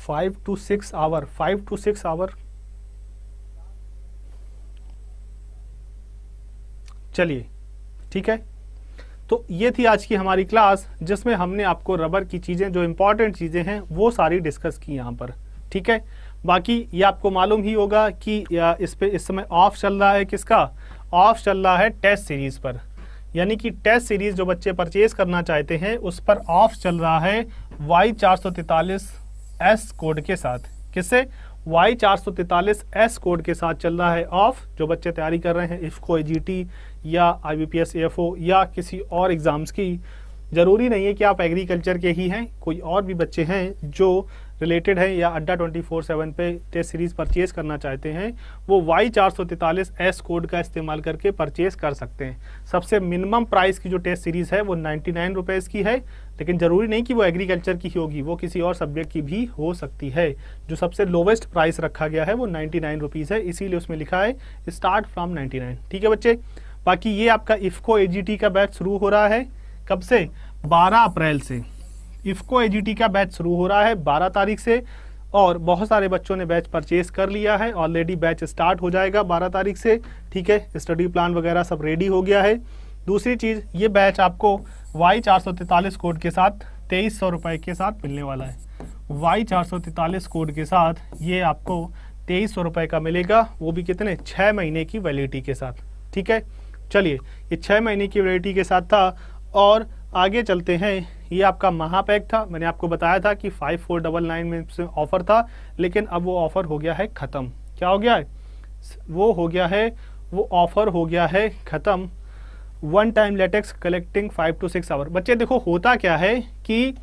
Speaker 1: five to six hour five to six hour चलिए ठीक है तो ये थी आज की हमारी क्लास जिसमें हमने आपको रबर की चीज़ें जो इंपॉर्टेंट चीज़ें हैं वो सारी डिस्कस की यहां पर ठीक है बाकी ये आपको मालूम ही होगा कि इस पे इस समय ऑफ चल रहा है किसका ऑफ चल रहा है टेस्ट सीरीज़ पर यानी कि टेस्ट सीरीज़ जो बच्चे परचेज करना चाहते हैं उस पर ऑफ चल रहा है वाई चार सौ तैतालीस एस कोड के साथ किससे वाई चार सौ तैतालीस एस कोड के साथ चल रहा है ऑफ जो बच्चे तैयारी कर रहे हैं इफ्को एजीटी या आईबीपीएस ओ या किसी और एग्ज़ाम्स की ज़रूरी नहीं है कि आप एग्रीकल्चर के ही हैं कोई और भी बच्चे हैं जो रिलेटेड है या अड्डा 24/7 पे टेस्ट सीरीज परचेज करना चाहते हैं वो वाई चार एस कोड का इस्तेमाल करके परचेज कर सकते हैं सबसे मिनिमम प्राइस की जो टेस्ट सीरीज है वो नाइन्टी नाइन की है लेकिन ज़रूरी नहीं कि वो एग्रीकल्चर की ही होगी वो किसी और सब्जेक्ट की भी हो सकती है जो सबसे लोवेस्ट प्राइस रखा गया है वो नाइन्टी नाइन रुपीज़ है इसीलिए उसमें लिखा है स्टार्ट फ्रॉम नाइन्टी नाइन ठीक है बच्चे बाकी ये आपका इफ्को एजीटी का बैच शुरू हो रहा है कब से 12 अप्रैल से इफ्को एजीटी का बैच शुरू हो रहा है 12 तारीख से और बहुत सारे बच्चों ने बैच परचेज कर लिया है ऑलरेडी बैच स्टार्ट हो जाएगा बारह तारीख से ठीक है स्टडी प्लान वगैरह सब रेडी हो गया है दूसरी चीज़ ये बैच आपको वाई चार कोड के साथ तेईस सौ रुपए के साथ मिलने वाला है वाई चार कोड के साथ ये आपको तेईस सौ रुपए का मिलेगा वो भी कितने छः महीने की वैलिडिटी के साथ ठीक है चलिए ये छः महीने की वैलिडिटी के साथ था और आगे चलते हैं ये आपका महापैक था मैंने आपको बताया था कि फाइव फोर डबल नाइन में से ऑफर था लेकिन अब वो ऑफर हो गया है ख़त्म क्या हो गया है वो हो गया है वो ऑफर हो गया है ख़त्म one time latex collecting five to six hour बच्चे देखो होता क्या है कि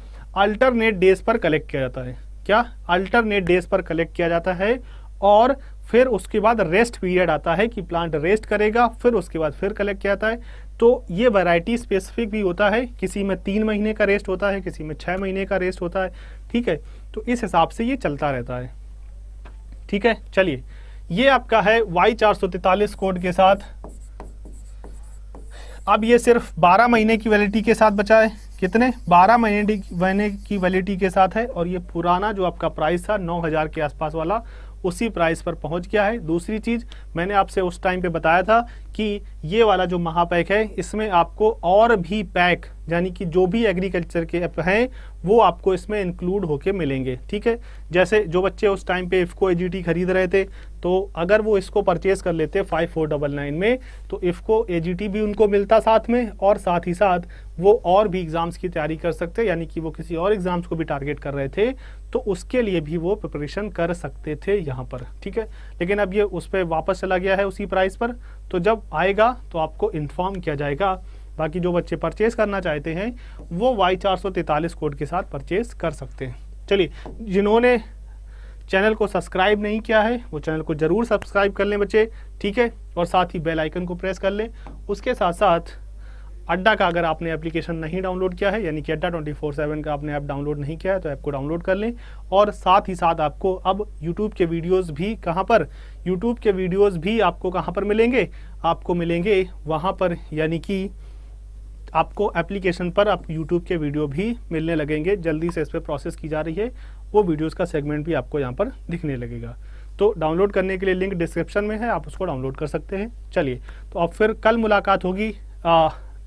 Speaker 1: अल्टरनेट डेज पर कलेक्ट किया जाता है क्या अल्टरनेट डेज पर कलेक्ट किया जाता है और फिर उसके बाद रेस्ट पीरियड आता है कि प्लांट रेस्ट करेगा फिर उसके बाद फिर कलेक्ट किया जाता है तो ये वैरायटी स्पेसिफिक भी होता है किसी में तीन महीने का रेस्ट होता है किसी में छः महीने का रेस्ट होता है ठीक है तो इस हिसाब से ये चलता रहता है ठीक है चलिए ये आपका है वाई चार कोड के साथ अब ये सिर्फ 12 महीने की वैलिटी के साथ बचा है कितने 12 महीने महीने की वैलिटी के साथ है और ये पुराना जो आपका प्राइस था 9000 के आसपास वाला उसी प्राइस पर पहुंच गया है दूसरी चीज़ मैंने आपसे उस टाइम पे बताया था कि ये वाला जो महापैक है इसमें आपको और भी पैक यानी कि जो भी एग्रीकल्चर के ऐप हैं वो आपको इसमें इंक्लूड होके मिलेंगे ठीक है जैसे जो बच्चे उस टाइम पे इफ़को ए खरीद रहे थे तो अगर वो इसको परचेज कर लेते फाइव फोर डबल नाइन में तो इफ़को ए भी उनको मिलता साथ में और साथ ही साथ वो और भी एग्ज़ाम्स की तैयारी कर सकते यानी कि वो किसी और एग्ज़ाम्स को भी टारगेट कर रहे थे तो उसके लिए भी वो प्रिपरेशन कर सकते थे यहाँ पर ठीक है लेकिन अब ये उस पर वापस चला गया है उसी प्राइस पर तो जब आएगा तो आपको इन्फॉर्म किया जाएगा बाकी जो बच्चे परचेस करना चाहते हैं वो वाई चार कोड के साथ परचेस कर सकते हैं चलिए जिन्होंने चैनल को सब्सक्राइब नहीं किया है वो चैनल को ज़रूर सब्सक्राइब कर लें बच्चे ठीक है और साथ ही बेल आइकन को प्रेस कर लें उसके साथ साथ अड्डा का अगर आपने एप्लीकेशन नहीं डाउनलोड किया है यानी कि अड्डा ट्वेंटी फोर सेवन का आपने ऐप डाउनलोड नहीं किया है तो ऐप को डाउनलोड कर लें और साथ ही साथ आपको अब यूट्यूब के वीडियोज़ भी कहाँ पर यूट्यूब के वीडियोज़ भी आपको कहाँ पर मिलेंगे आपको मिलेंगे वहाँ पर यानी कि आपको एप्लीकेशन पर आप यूट्यूब के वीडियो भी मिलने लगेंगे जल्दी से इस पर प्रोसेस की जा रही है वो वीडियोज़ का सेगमेंट भी आपको यहाँ पर दिखने लगेगा तो डाउनलोड करने के लिए लिंक डिस्क्रिप्शन में है आप उसको डाउनलोड कर सकते हैं चलिए तो अब फिर कल मुलाकात होगी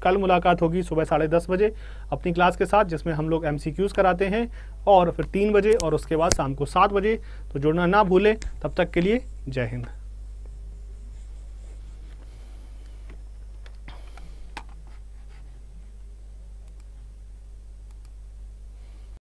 Speaker 1: कल मुलाकात होगी सुबह साढ़े दस बजे अपनी क्लास के साथ जिसमें हम लोग एम कराते हैं और फिर तीन बजे और उसके बाद शाम को सात बजे तो जुड़ना ना भूलें तब तक के लिए जय हिंद